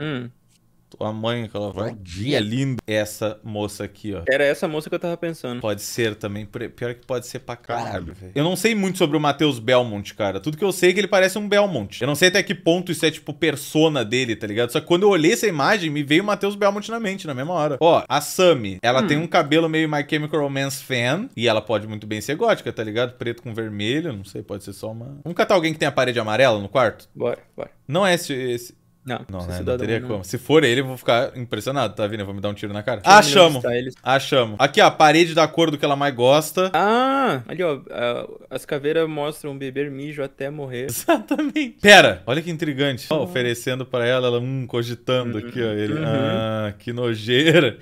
Hum tua mãe, aquela dia linda. Essa moça aqui, ó. Era essa moça que eu tava pensando. Pode ser também. Pior que pode ser pra caralho, velho. Eu não sei muito sobre o Matheus Belmont, cara. Tudo que eu sei é que ele parece um Belmont. Eu não sei até que ponto isso é, tipo, persona dele, tá ligado? Só que quando eu olhei essa imagem, me veio o Matheus Belmont na mente, na mesma hora. Ó, a Sammy, ela hum. tem um cabelo meio My Chemical Romance fan. E ela pode muito bem ser gótica, tá ligado? Preto com vermelho, não sei, pode ser só uma... Vamos catar alguém que tem a parede amarela no quarto? Bora, bora. Não é esse, esse, não, não, né? não teria como. Se for ele, eu vou ficar impressionado, tá, vendo? Eu vou me dar um tiro na cara. Achamos! Ah, Achamos. Ah, aqui, ó, a parede da cor do que ela mais gosta. Ah, ali, ó. As caveiras mostram beber mijo até morrer. Exatamente. Pera, olha que intrigante. Hum. oferecendo pra ela, ela, hum, cogitando uhum. aqui, ó. Ele, uhum. ah, que nojeira.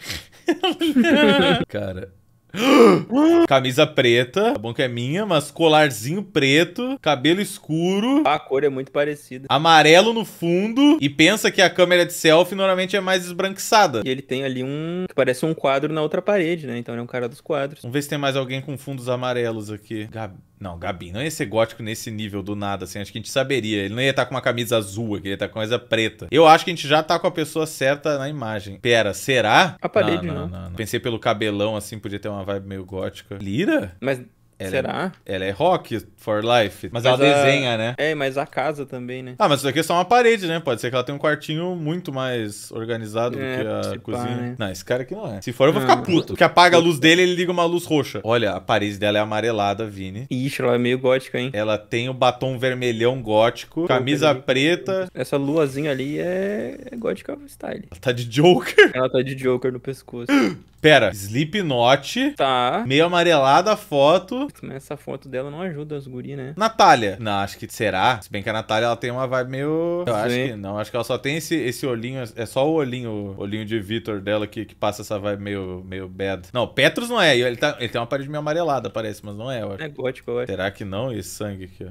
cara, Camisa preta, tá bom que é minha, mas colarzinho preto, cabelo escuro. A cor é muito parecida. Amarelo no fundo e pensa que a câmera de selfie normalmente é mais esbranquiçada. E ele tem ali um que parece um quadro na outra parede, né? Então ele é um cara dos quadros. Vamos ver se tem mais alguém com fundos amarelos aqui. Gabi. Não, Gabi, não ia ser gótico nesse nível do nada, assim. Acho que a gente saberia. Ele não ia estar tá com uma camisa azul aqui, ele ia estar tá com uma camisa preta. Eu acho que a gente já tá com a pessoa certa na imagem. Pera, será? A parede, não, não, não. não. Pensei pelo cabelão, assim, podia ter uma vibe meio gótica. Lira? Mas ela é- Será? É, ela é rock for life. Mas, mas ela a... desenha, né? É, mas a casa também, né? Ah, mas isso aqui é só uma parede, né? Pode ser que ela tenha um quartinho muito mais organizado é, do que a cozinha. Né? Não, esse cara aqui não é. Se for, eu vou ficar puto. Porque apaga a luz dele, ele liga uma luz roxa. Olha, a parede dela é amarelada, Vini. Ixi, ela é meio gótica, hein? Ela tem o batom vermelhão gótico, camisa preta. Essa luazinha ali é, é gótica style. Ela tá de Joker. Ela tá de Joker no pescoço. Pera, Slipknot. Tá. Meio amarelada a foto mas essa foto dela não ajuda as guri, né? Natália. Não, acho que será. Se bem que a Natália ela tem uma vibe meio. Eu Sim. acho que não. Acho que ela só tem esse, esse olhinho. É só o olhinho, olhinho de Vitor dela que, que passa essa vibe meio, meio bad. Não, Petrus não é. Ele, tá, ele tem uma parede meio amarelada, parece, mas não é. É gótico, eu acho. Será que não? E sangue aqui, ó.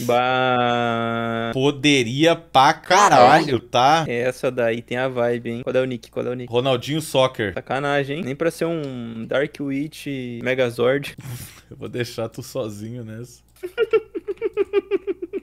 Bah... Poderia pra caralho, tá? Essa daí tem a vibe, hein? Qual é o nick? Qual é o nick? Ronaldinho Soccer. Sacanagem, hein? Nem pra ser um Dark Witch Megazord. Eu vou deixar tu sozinho nessa.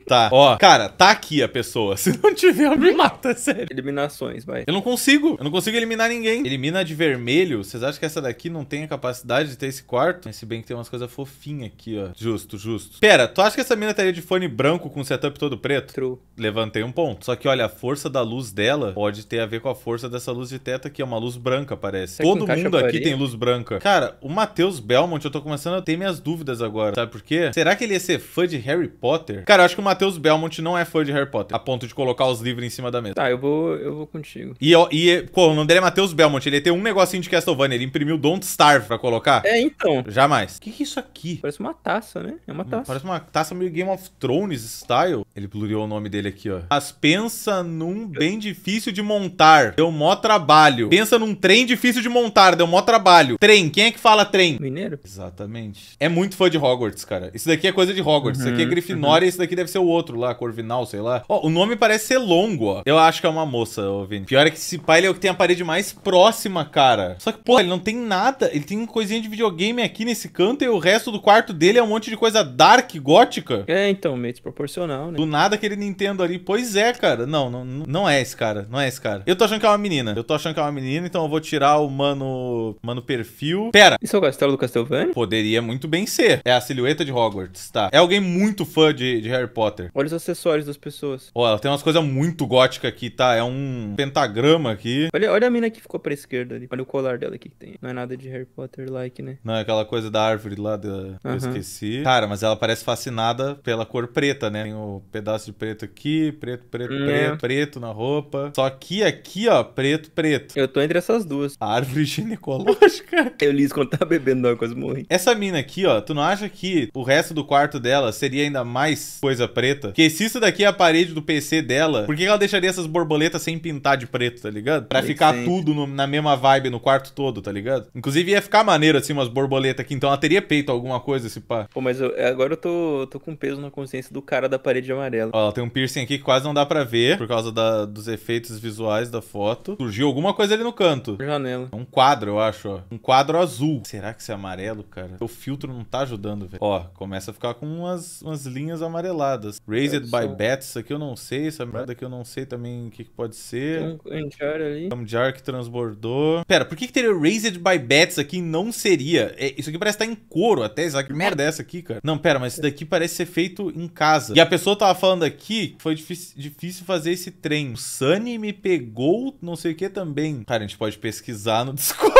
Tá. Ó, cara, tá aqui a pessoa. Se não tiver, me mata, é sério. Eliminações, vai. Eu não consigo. Eu não consigo eliminar ninguém. Elimina de vermelho. Vocês acham que essa daqui não tem a capacidade de ter esse quarto? Se bem que tem umas coisas fofinhas aqui, ó. Justo, justo. Pera, tu acha que essa mina estaria de fone branco com setup todo preto? True. Levantei um ponto. Só que, olha, a força da luz dela pode ter a ver com a força dessa luz de teto aqui. É uma luz branca, parece. todo mundo aqui tem luz branca. Cara, o Matheus Belmont, eu tô começando a ter minhas dúvidas agora. Sabe por quê? Será que ele ia ser fã de Harry Potter? Cara, eu acho que o Matheus Matheus Belmont não é fã de Harry Potter, a ponto de colocar os livros em cima da mesa. Tá, eu vou, eu vou contigo. E, ó, e pô, o nome dele é Matheus Belmont, ele tem um negocinho de Castlevania, ele imprimiu Don't Starve pra colocar. É, então. Jamais. O que, que é isso aqui? Parece uma taça, né? É uma hum, taça. Parece uma taça meio Game of Thrones style. Ele pluriou o nome dele aqui, ó. Mas pensa num bem difícil de montar. Deu mó trabalho. Pensa num trem difícil de montar. Deu mó trabalho. Trem. Quem é que fala trem? Mineiro. Exatamente. É muito fã de Hogwarts, cara. Isso daqui é coisa de Hogwarts. É uhum, isso daqui é Grifinória. Uhum. Isso daqui deve ser o outro lá, Corvinal, sei lá. Ó, o nome parece ser longo, ó. Eu acho que é uma moça, ô Vini. Pior é que esse pai ele é o que tem a parede mais próxima, cara. Só que, pô, ele não tem nada. Ele tem uma coisinha de videogame aqui nesse canto e o resto do quarto dele é um monte de coisa dark, gótica. É, então, meio desproporcional, né? Do nada aquele Nintendo ali. Pois é, cara. Não, não, não é esse cara. Não é esse cara. Eu tô achando que é uma menina. Eu tô achando que é uma menina, então eu vou tirar o mano. Mano perfil. Pera. Isso é o castelo do Castlevania? Poderia muito bem ser. É a silhueta de Hogwarts, tá? É alguém muito fã de, de Harry Potter. Potter. Olha os acessórios das pessoas. Ó, ela tem umas coisas muito góticas aqui, tá? É um pentagrama aqui. Olha, olha a mina que ficou pra esquerda ali. Olha o colar dela aqui que tem. Não é nada de Harry Potter-like, né? Não, é aquela coisa da árvore lá, da... Uhum. eu esqueci. Cara, mas ela parece fascinada pela cor preta, né? Tem o um pedaço de preto aqui, preto, preto, hum. preto, preto na roupa. Só que aqui, ó, preto, preto. Eu tô entre essas duas. A árvore ginecológica. eu li isso quando tava bebendo, não, quase morri. Essa mina aqui, ó, tu não acha que o resto do quarto dela seria ainda mais coisa preta? borboleta. Porque se isso daqui é a parede do PC dela, por que ela deixaria essas borboletas sem pintar de preto, tá ligado? Pra Make ficar sense. tudo no, na mesma vibe no quarto todo, tá ligado? Inclusive ia ficar maneiro assim umas borboletas aqui, então ela teria peito alguma coisa, esse pá. Pô, mas eu, agora eu tô, tô com peso na consciência do cara da parede amarela. Ó, tem um piercing aqui que quase não dá pra ver por causa da, dos efeitos visuais da foto. Surgiu alguma coisa ali no canto. Janela. É um quadro, eu acho, ó. Um quadro azul. Será que isso é amarelo, cara? O filtro não tá ajudando, velho. Ó, começa a ficar com umas, umas linhas amareladas paradas. Raised by Bats, aqui eu não sei, essa merda aqui eu não sei também o que, que pode ser. Tem um Jar ali. Um Jar que transbordou. Pera, por que, que teria Raised by Bats aqui não seria? É, isso aqui parece estar tá em couro até, Isaac. Que merda é essa aqui, cara? Não, pera, mas isso daqui parece ser feito em casa. E a pessoa tava falando aqui que foi difícil, fazer esse trem. O Sunny me pegou, não sei o que também. Cara, a gente pode pesquisar no Discord.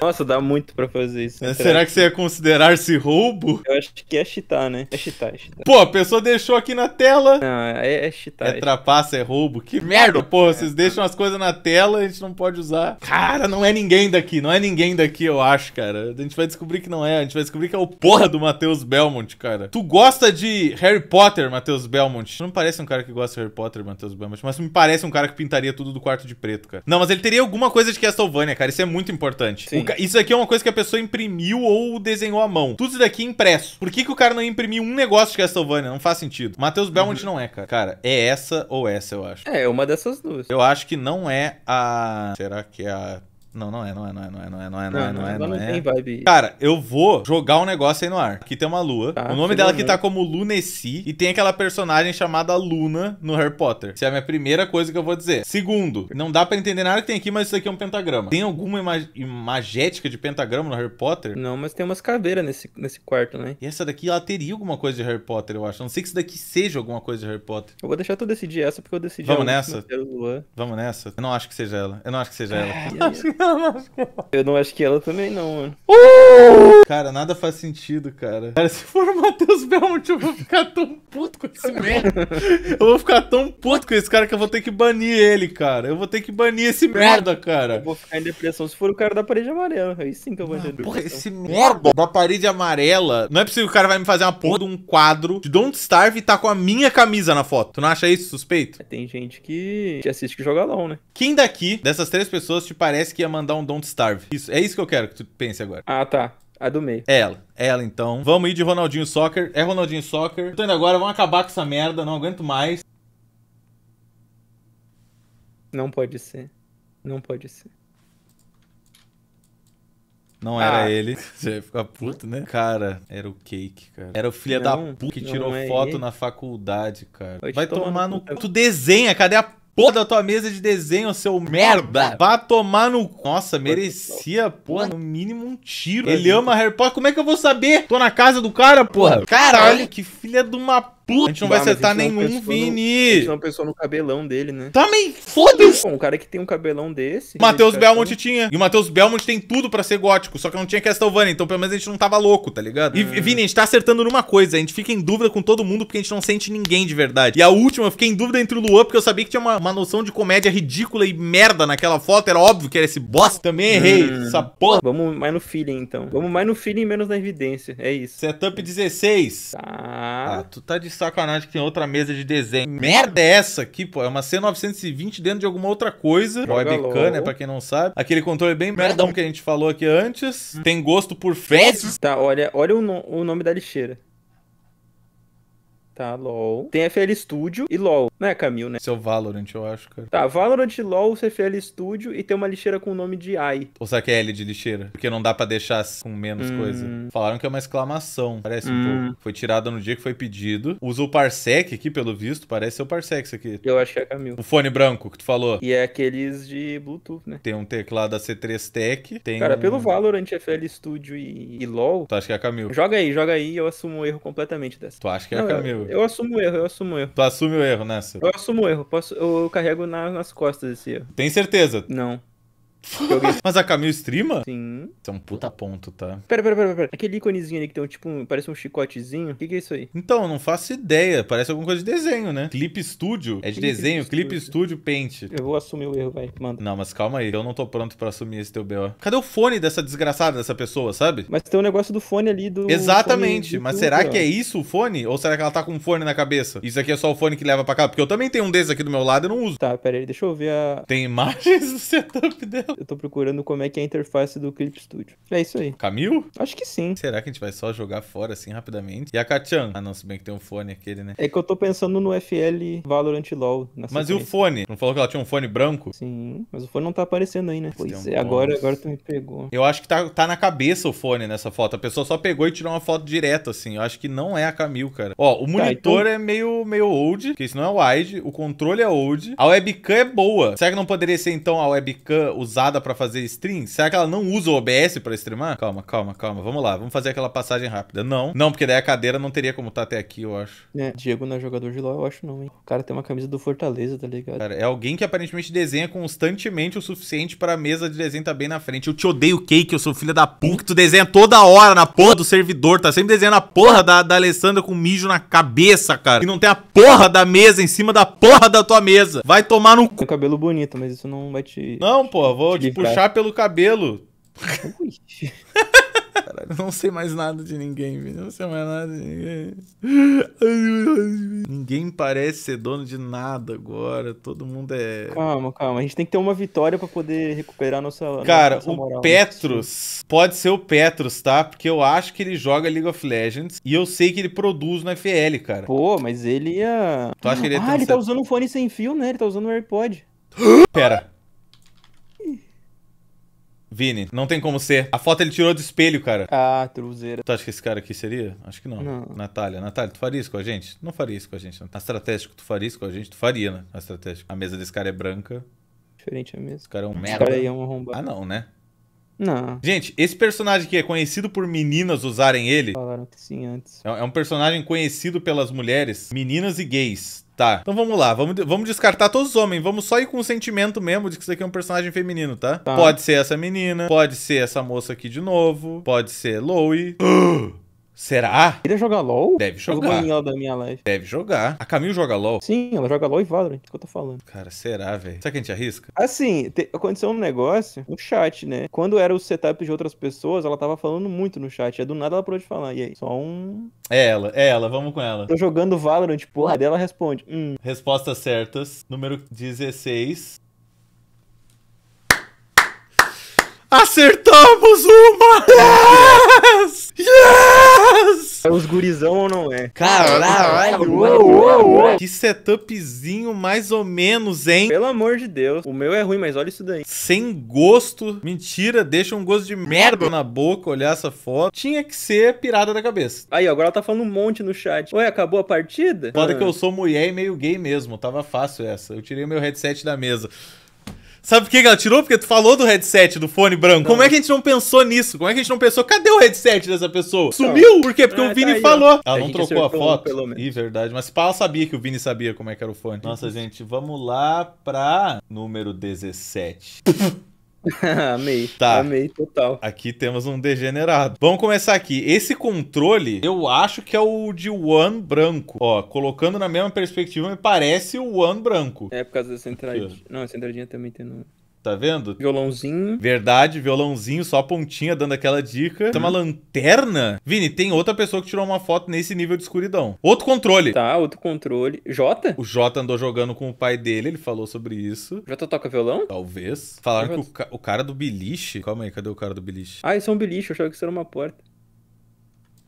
Nossa, dá muito pra fazer isso. Né? É, será que você ia considerar-se roubo? Eu acho que é chitar, né? É chitar, é chitar. Pô, a pessoa deixou aqui na tela. Não, é, é chitar. É, é trapaça, é roubo. Que merda, Pô, é. vocês deixam as coisas na tela e a gente não pode usar. Cara, não é ninguém daqui. Não é ninguém daqui, eu acho, cara. A gente vai descobrir que não é. A gente vai descobrir que é o porra do Matheus Belmont, cara. Tu gosta de Harry Potter, Matheus Belmont? Não parece um cara que gosta de Harry Potter, Matheus Belmont, mas me parece um cara que pintaria tudo do quarto de preto, cara. Não, mas ele teria alguma coisa de Castlevania, cara. Isso é muito importante. Sim. O nunca. Isso aqui é uma coisa que a pessoa imprimiu ou desenhou à mão. Tudo isso daqui é impresso. Por que, que o cara não imprimiu um negócio de Castlevania? Não faz sentido. Matheus Belmont uhum. não é, cara. Cara, é essa ou essa, eu acho. É, uma dessas duas. Eu acho que não é a. Será que é a não, é, não é, não é, não é, não é, não é, não é, não, não, é, não, é. tem vibe. Cara, eu vou jogar um negócio aí no ar. Aqui tem uma lua. Tá, o nome dela aqui tá como Lunessi e tem aquela personagem chamada Luna no Harry Potter. Essa é a minha primeira coisa que eu vou dizer. Segundo, não dá para entender nada que tem aqui, mas isso aqui é um pentagrama. Tem alguma imag imagética de pentagrama no Harry Potter? Não, mas tem umas caveiras nesse, nesse quarto, né? E essa daqui, ela teria alguma coisa de Harry Potter, eu acho. Não sei que isso daqui seja alguma coisa de Harry Potter. Eu vou deixar tu decidir essa, porque eu decidi. Vamos nessa? Vamos nessa? Eu não acho que seja ela. Eu não acho que seja é, ela. Eu não acho que ela. Eu não acho que ela também não, mano. Uh! Cara, nada faz sentido, cara. Cara, se for o Matheus Belmont, eu vou ficar tão puto com esse merda. Eu vou ficar tão puto com esse cara que eu vou ter que banir ele, cara. Eu vou ter que banir esse merda, cara. Eu vou ficar em depressão se for o cara da parede amarela. Aí sim que eu vou entender. Porra, esse merda da parede amarela. Não é possível que o cara vai me fazer uma porra de um quadro de Don't Starve e tá com a minha camisa na foto. Tu não acha isso suspeito? É, tem gente que, que assiste que joga LOL, né? Quem daqui, dessas três pessoas, te parece que ia é mandar um Don't Starve. Isso, é isso que eu quero que tu pense agora. Ah, tá. A do meio. É ela. É ela, então. Vamos ir de Ronaldinho Soccer. É Ronaldinho Soccer. Tô indo agora, vamos acabar com essa merda, não aguento mais. Não pode ser. Não pode ser. Não era ah. ele. Você ia ficar puto, né? Cara, era o Cake, cara. Era o filho não, da puta que tirou é foto ele. na faculdade, cara. Vai tomar, no... no... Tu desenha, cadê a porra da tua mesa de desenho, seu merda. Vá tomar no. Nossa, merecia, porra, no mínimo um tiro. Ele ama Harry Potter. Como é que eu vou saber? Tô na casa do cara, porra. Caralho, que filha de uma puta. A gente não vai acertar é nenhum, Vini. A gente não é pensou no cabelão dele, né? Também, foda-se. Um cara que tem um cabelão desse. Matheus é Belmont tinha. E o Matheus Belmont tem tudo pra ser gótico, só que não tinha Castlevania, então pelo menos a gente não tava louco, tá ligado? E, Vini, a gente tá acertando numa coisa, a gente fica em dúvida com todo mundo porque a gente não sente ninguém de verdade. E a última, eu fiquei em dúvida entre o Luan, porque eu sabia que tinha uma, uma noção de comédia ridícula e merda naquela foto, era óbvio que era esse bosta. Também errei, hum. essa porra. Vamos mais no feeling, então. Vamos mais no feeling e menos na evidência, é isso. Setup 16. Tá. Ah, tu tá de sacanagem que tem outra mesa de desenho. Merda é essa aqui, pô? É uma C920 dentro de alguma outra coisa. Webcam, né? Pra quem não sabe. Aquele controle bem merdão que a gente falou aqui antes. Hum. Tem gosto por fezes. Tá, olha, olha o, no o nome da lixeira. Tá, LOL. Tem FL Studio e LOL. Não né, né? é Camil, né? Seu Valorant, eu acho, cara. Tá, Valorant, LOL, CFL Studio e tem uma lixeira com o nome de AI. Ou será que é L de lixeira? Porque não dá pra deixar com menos hum. coisa. Falaram que é uma exclamação. Parece hum. um pouco. Foi tirada no dia que foi pedido. Usa o Parsec aqui, pelo visto. Parece ser o Parsec isso aqui. Eu acho que é Camil. O fone branco que tu falou. E é aqueles de Bluetooth, né? Tem um teclado da C3 Tech. Tem cara, um... pelo Valorant, FL Studio e... e, LOL. Tu acha que é Camil? Joga aí, joga aí. Eu assumo o erro completamente dessa. Tu acha que é não, Camil? Eu... Eu assumo o erro, eu assumo o erro. Tu assume o erro né? Eu assumo o erro, posso, eu carrego na- nas costas esse erro. Tem certeza? Não. Alguém... Mas a Camille streama? Sim. Isso é um puta ponto, tá? Pera, pera, pera, pera. Aquele íconezinho ali que tem um, tipo, um, parece um chicotezinho. O que, que, é isso aí? Então, não faço ideia. Parece alguma coisa de desenho, né? Clip Studio. É de Clip desenho, Studio. Clip Studio Paint. Eu vou assumir o erro, vai. Manda. Não, mas calma aí. Eu não tô pronto pra assumir esse teu B.O. Cadê o fone dessa desgraçada, dessa pessoa, sabe? Mas tem um negócio do fone ali do. Exatamente. mas será que é isso o fone? Ou será que ela tá com um fone na cabeça? Isso aqui é só o fone que leva pra cá? Porque eu também tenho um desses aqui do meu lado e não uso. Tá, pera aí. Deixa eu ver a. Tem imagens do setup dela. Eu tô procurando como é que é a interface do Clip Studio. É isso aí. Camil? Acho que sim. Será que a gente vai só jogar fora assim rapidamente? E a Kachan? Ah, não, se bem que tem um fone aquele, né? É que eu tô pensando no FL Valorant LoL. mas e o fone? Não falou que ela tinha um fone branco? Sim, mas o fone não tá aparecendo aí, né? Pois Deus é, Deus. agora, agora tu me pegou. Eu acho que tá, tá na cabeça o fone nessa foto. A pessoa só pegou e tirou uma foto direto, assim. Eu acho que não é a Camil, cara. Ó, o tá, monitor tá, então... é meio, meio old, que isso não é wide. O controle é old. A webcam é boa. Será que não poderia ser, então, a webcam usada usada para fazer stream? Será que ela não usa o OBS para streamar? Calma, calma, calma. Vamos lá, vamos fazer aquela passagem rápida. Não, não, porque daí a cadeira não teria como estar tá até aqui, eu acho. É, Diego não é jogador de LoL, eu acho não, hein. O cara tem uma camisa do Fortaleza, tá ligado? Cara, é alguém que aparentemente desenha constantemente o suficiente para a mesa de desenho tá bem na frente. Eu te odeio, Cake, eu sou filha da puta. Tu desenha toda hora na porra do servidor, tá sempre desenhando a porra da, da Alessandra com mijo na cabeça, cara. E não tem a porra da mesa em cima da porra da tua mesa. Vai tomar no cu. cabelo bonito, mas isso não vai te... Não, pô, vou Vou te puxar pelo cabelo. Ui. Caralho, não sei mais nada de ninguém, velho. Não sei mais nada de ninguém. Ninguém parece ser dono de nada agora. Todo mundo é. Calma, calma. A gente tem que ter uma vitória para poder recuperar nossa. Cara, nossa moral, o né? Petrus. Né? Pode ser o Petrus, tá? Porque eu acho que ele joga League of Legends e eu sei que ele produz no FL, cara. Pô, mas ele ia. É tu acha que ele ia é Ah, ele tá usando um fone sem fio, né? Ele tá usando um AirPod. Pera. Vini, não tem como ser. A foto ele tirou do espelho, cara. Ah, truzeira. Tu acha que esse cara aqui seria? Acho que não. Não. Natália, Natália, tu faria isso com a gente? Não faria isso com a gente. Não. A estratégica, tu faria isso com a gente? Tu faria, né? A estratégia. A mesa desse cara é branca. Diferente a mesa. Esse cara é um merda. Esse cara aí é um Ah, não, né? Não. Gente, esse personagem que é conhecido por meninas usarem ele. Falaram que sim antes. é, é um personagem conhecido pelas mulheres, meninas e gays. Tá, então vamos lá, vamos, vamos descartar todos os homens, vamos só ir com o sentimento mesmo de que isso aqui é um personagem feminino, tá? tá. Pode ser essa menina, pode ser essa moça aqui de novo, pode ser Loie. Ah! Será? Queria jogar LOL? Deve jogar. Lá da minha live. Deve jogar. A Camille joga LOL? Sim, ela joga LOL e Valorant, é que eu tô falando. Cara, será, velho? Será que a gente arrisca? Assim, te... aconteceu um negócio um chat, né? Quando era o setup de outras pessoas, ela tava falando muito no chat. É do nada ela parou de falar. E aí? Só um. É ela, é ela, vamos com ela. Tô jogando Valorant, porra dela responde. Hum. Respostas certas. Número 16. Acertamos uma! Yes! Yes! É os gurizão ou não é? Caralho! Uou, uou, uou. Que setupzinho mais ou menos, hein? Pelo amor de Deus. O meu é ruim, mas olha isso daí. Sem gosto. Mentira, deixa um gosto de merda na boca olhar essa foto. Tinha que ser pirada da cabeça. Aí, agora ela tá falando um monte no chat. Ué, acabou a partida? Foda ah. que eu sou mulher e meio gay mesmo. Tava fácil essa. Eu tirei meu headset da mesa. Sabe por que ela tirou? Porque tu falou do headset, do fone branco. Não. Como é que a gente não pensou nisso? Como é que a gente não pensou? Cadê o headset dessa pessoa? Sumiu? Por quê? Porque ah, o Vini tá aí, falou. Ela a não trocou a foto. Pelo menos. Ih, verdade. Mas Paula sabia que o Vini sabia como é que era o fone. Nossa, uhum. gente, vamos lá pra número 17. amei. Tá. Amei total. Aqui temos um degenerado. Vamos começar aqui. Esse controle, eu acho que é o de One branco. Ó, colocando na mesma perspectiva, me parece o One branco. É, por causa da centradinha. Não, essa entradinha também tem no. Tá vendo? Violãozinho. Verdade, violãozinho, só a pontinha dando aquela dica. Hum. Tem uma lanterna. Vini, tem outra pessoa que tirou uma foto nesse nível de escuridão. Outro controle. Tá, outro controle. Jota? O Jota andou jogando com o pai dele, ele falou sobre isso. Jota toca violão? Talvez. Falaram que o, ca o, cara do biliche. Calma aí, cadê o cara do biliche? Ah, isso é um biliche, eu achava que isso era uma porta.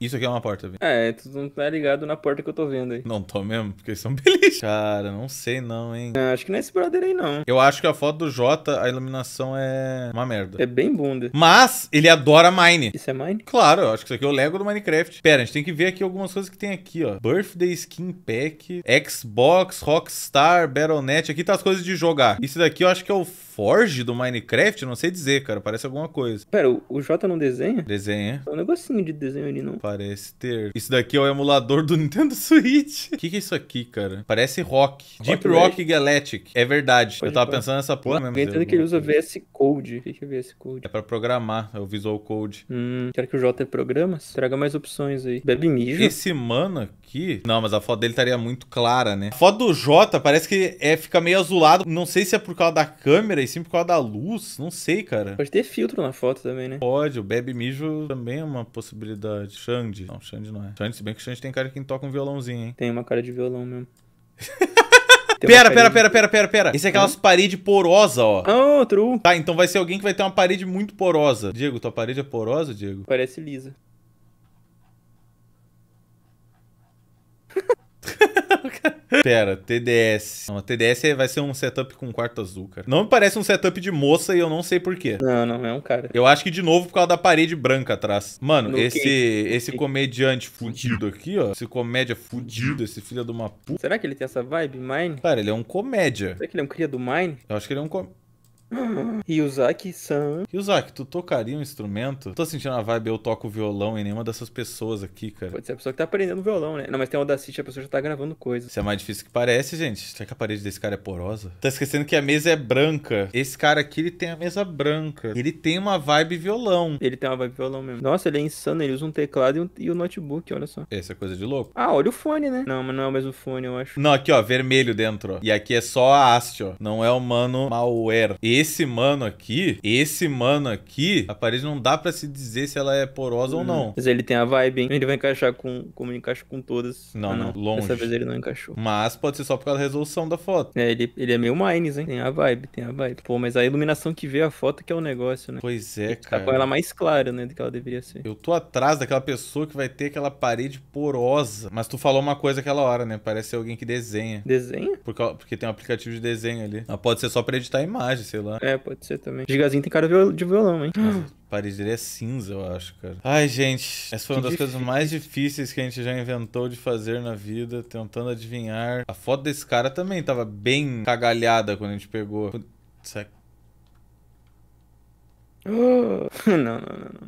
Isso aqui é uma porta, Vini. É, tu não tá ligado na porta que eu tô vendo aí. Não tô mesmo, porque eles são belistas. Cara, não sei não, hein. É, acho que não é esse brother aí, não. Eu acho que a foto do Jota, a iluminação é uma merda. É bem bunda. Mas ele adora Mine. Isso é Mine? Claro, eu acho que isso aqui é o Lego do Minecraft. Pera, a gente tem que ver aqui algumas coisas que tem aqui, ó. Birthday Skin Pack, Xbox, Rockstar, Battle.net. Aqui tá as coisas de jogar. Isso daqui eu acho que é o Forge do Minecraft? Não sei dizer, cara. Parece alguma coisa. Pera, o, Jota não desenha? Desenha. É um negocinho de desenho ali, não? Parece ter. Isso daqui é o emulador do Nintendo Switch. O que, que é isso aqui, cara? Parece rock. Deep Rock, Galactic. É verdade. Pode eu tava pode. pensando nessa porra mesmo. Entendo que ele usa VS Code. O que, é VS Code? É pra programar, é o Visual Code. Hum, quero que o Jota é programa? programas? Traga mais opções aí. Bebe mijo. Esse mana, aqui. Não, mas a foto dele estaria muito clara, né? A foto do Jota parece que é, fica meio azulado. Não sei se é por causa da câmera e sim por causa da luz. Não sei, cara. Pode ter filtro na foto também, né? Pode. O Bebe Mijo também é uma possibilidade. Xande. Não, Xande não é. Xande, se bem que Xande tem cara que toca um violãozinho, hein? Tem uma cara de violão mesmo. Pera, pera, pera, pera, pera, pera. Esse é aquelas paredes porosas, ó. Ah, oh, true. Tá, então vai ser alguém que vai ter uma parede muito porosa. Diego, tua parede é porosa, Diego? Parece lisa. Pera, TDS. Não, TDS é, vai ser um setup com quarto azul, cara. Não me parece um setup de moça e eu não sei porquê. Não, não é um cara. Eu acho que de novo por causa da parede branca atrás. Mano, esse, esse comediante fudido aqui, ó. Esse comédia fudido, esse filho de uma puta. Será que ele tem essa vibe, Mine? Cara, ele é um comédia. Será que ele é um cria do Mine? Eu acho que ele é um comédia. Ryuzaki-san. Ryuzaki, tu tocaria um instrumento? Tô sentindo a vibe, eu toco violão em nenhuma dessas pessoas aqui, cara. Pode ser a pessoa que tá aprendendo violão, né? Não, mas tem Audacity, a pessoa já tá gravando coisa. Isso é mais difícil que parece, gente. Será que a parede desse cara é porosa? Tá esquecendo que a mesa é branca. Esse cara aqui, ele tem a mesa branca. Ele tem uma vibe violão. Ele tem uma vibe violão mesmo. Nossa, ele é insano. Ele usa um teclado e um, um notebook, olha só. Essa é coisa de louco. Ah, olha o fone, né? Não, mas não é o mesmo fone, eu acho. Não, aqui, ó, vermelho dentro, ó. E aqui é só a haste, ó. Não é humano malware. E esse mano aqui, esse mano aqui, a parede não dá para se dizer se ela é porosa hum. ou uhum. não. Mas ele tem a vibe, hein? Ele vai encaixar com, como encaixa com todas. Não, ah, não, longe. Dessa vez ele não encaixou. Mas pode ser só por causa da resolução da foto. É, ele, ele é meio Mines, hein? Tem a vibe, tem a vibe. Pô, mas a iluminação que vê a foto que é o negócio, né? Pois é, tá cara. Tá com ela mais clara, né, do que ela deveria ser. Eu tô atrás daquela pessoa que vai ter aquela parede porosa. Mas tu falou uma coisa aquela hora, né? Parece alguém que desenha. Desenha? Porque, porque tem um aplicativo de desenho ali. Mas pode ser só pra editar a imagem, sei lá lá. É, pode ser também. Gigazinho tem cara de violão, hein? Paris dele é cinza, eu acho, cara. Ai, gente, essa foi que uma das difícil. coisas mais difíceis que a gente já inventou de fazer na vida, tentando adivinhar. A foto desse cara também tava bem cagalhada quando a gente pegou. é... não, não, não, não.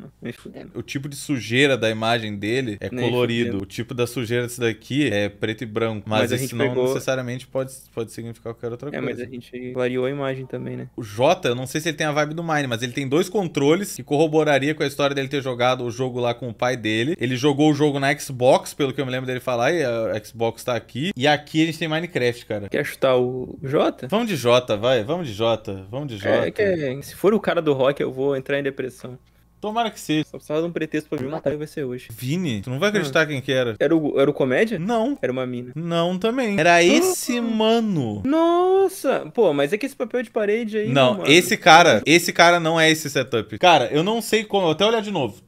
O tipo de sujeira da imagem dele é Nem colorido. Fudendo. O tipo da sujeira desse daqui é preto e branco. Mas, mas isso não pegou... necessariamente pode, pode significar qualquer outra é, coisa. É, mas a gente variou a imagem também, né? O Jota, eu não sei se ele tem a vibe do Mine, mas ele tem dois controles que corroboraria com a história dele ter jogado o jogo lá com o pai dele. Ele jogou o jogo na Xbox, pelo que eu me lembro dele falar, e a Xbox tá aqui. E aqui a gente tem Minecraft, cara. Quer chutar o Jota? Vamos de Jota, vai. Vamos de Jota. Vamos de Jota. É, que, se for o cara do rock, eu vou entrar em depressão. Tomara que seja. Só precisava de um pretexto pra me matar e vai ser hoje. Vini? Tu não vai acreditar ah. quem que era. Era o, era o comédia? Não. Era uma mina. Não também. Era ah. esse mano. Nossa! Pô, mas é que esse papel de parede aí... Não, né, mano. esse cara, esse cara não é esse setup. Cara, eu não sei como... até olhar de novo.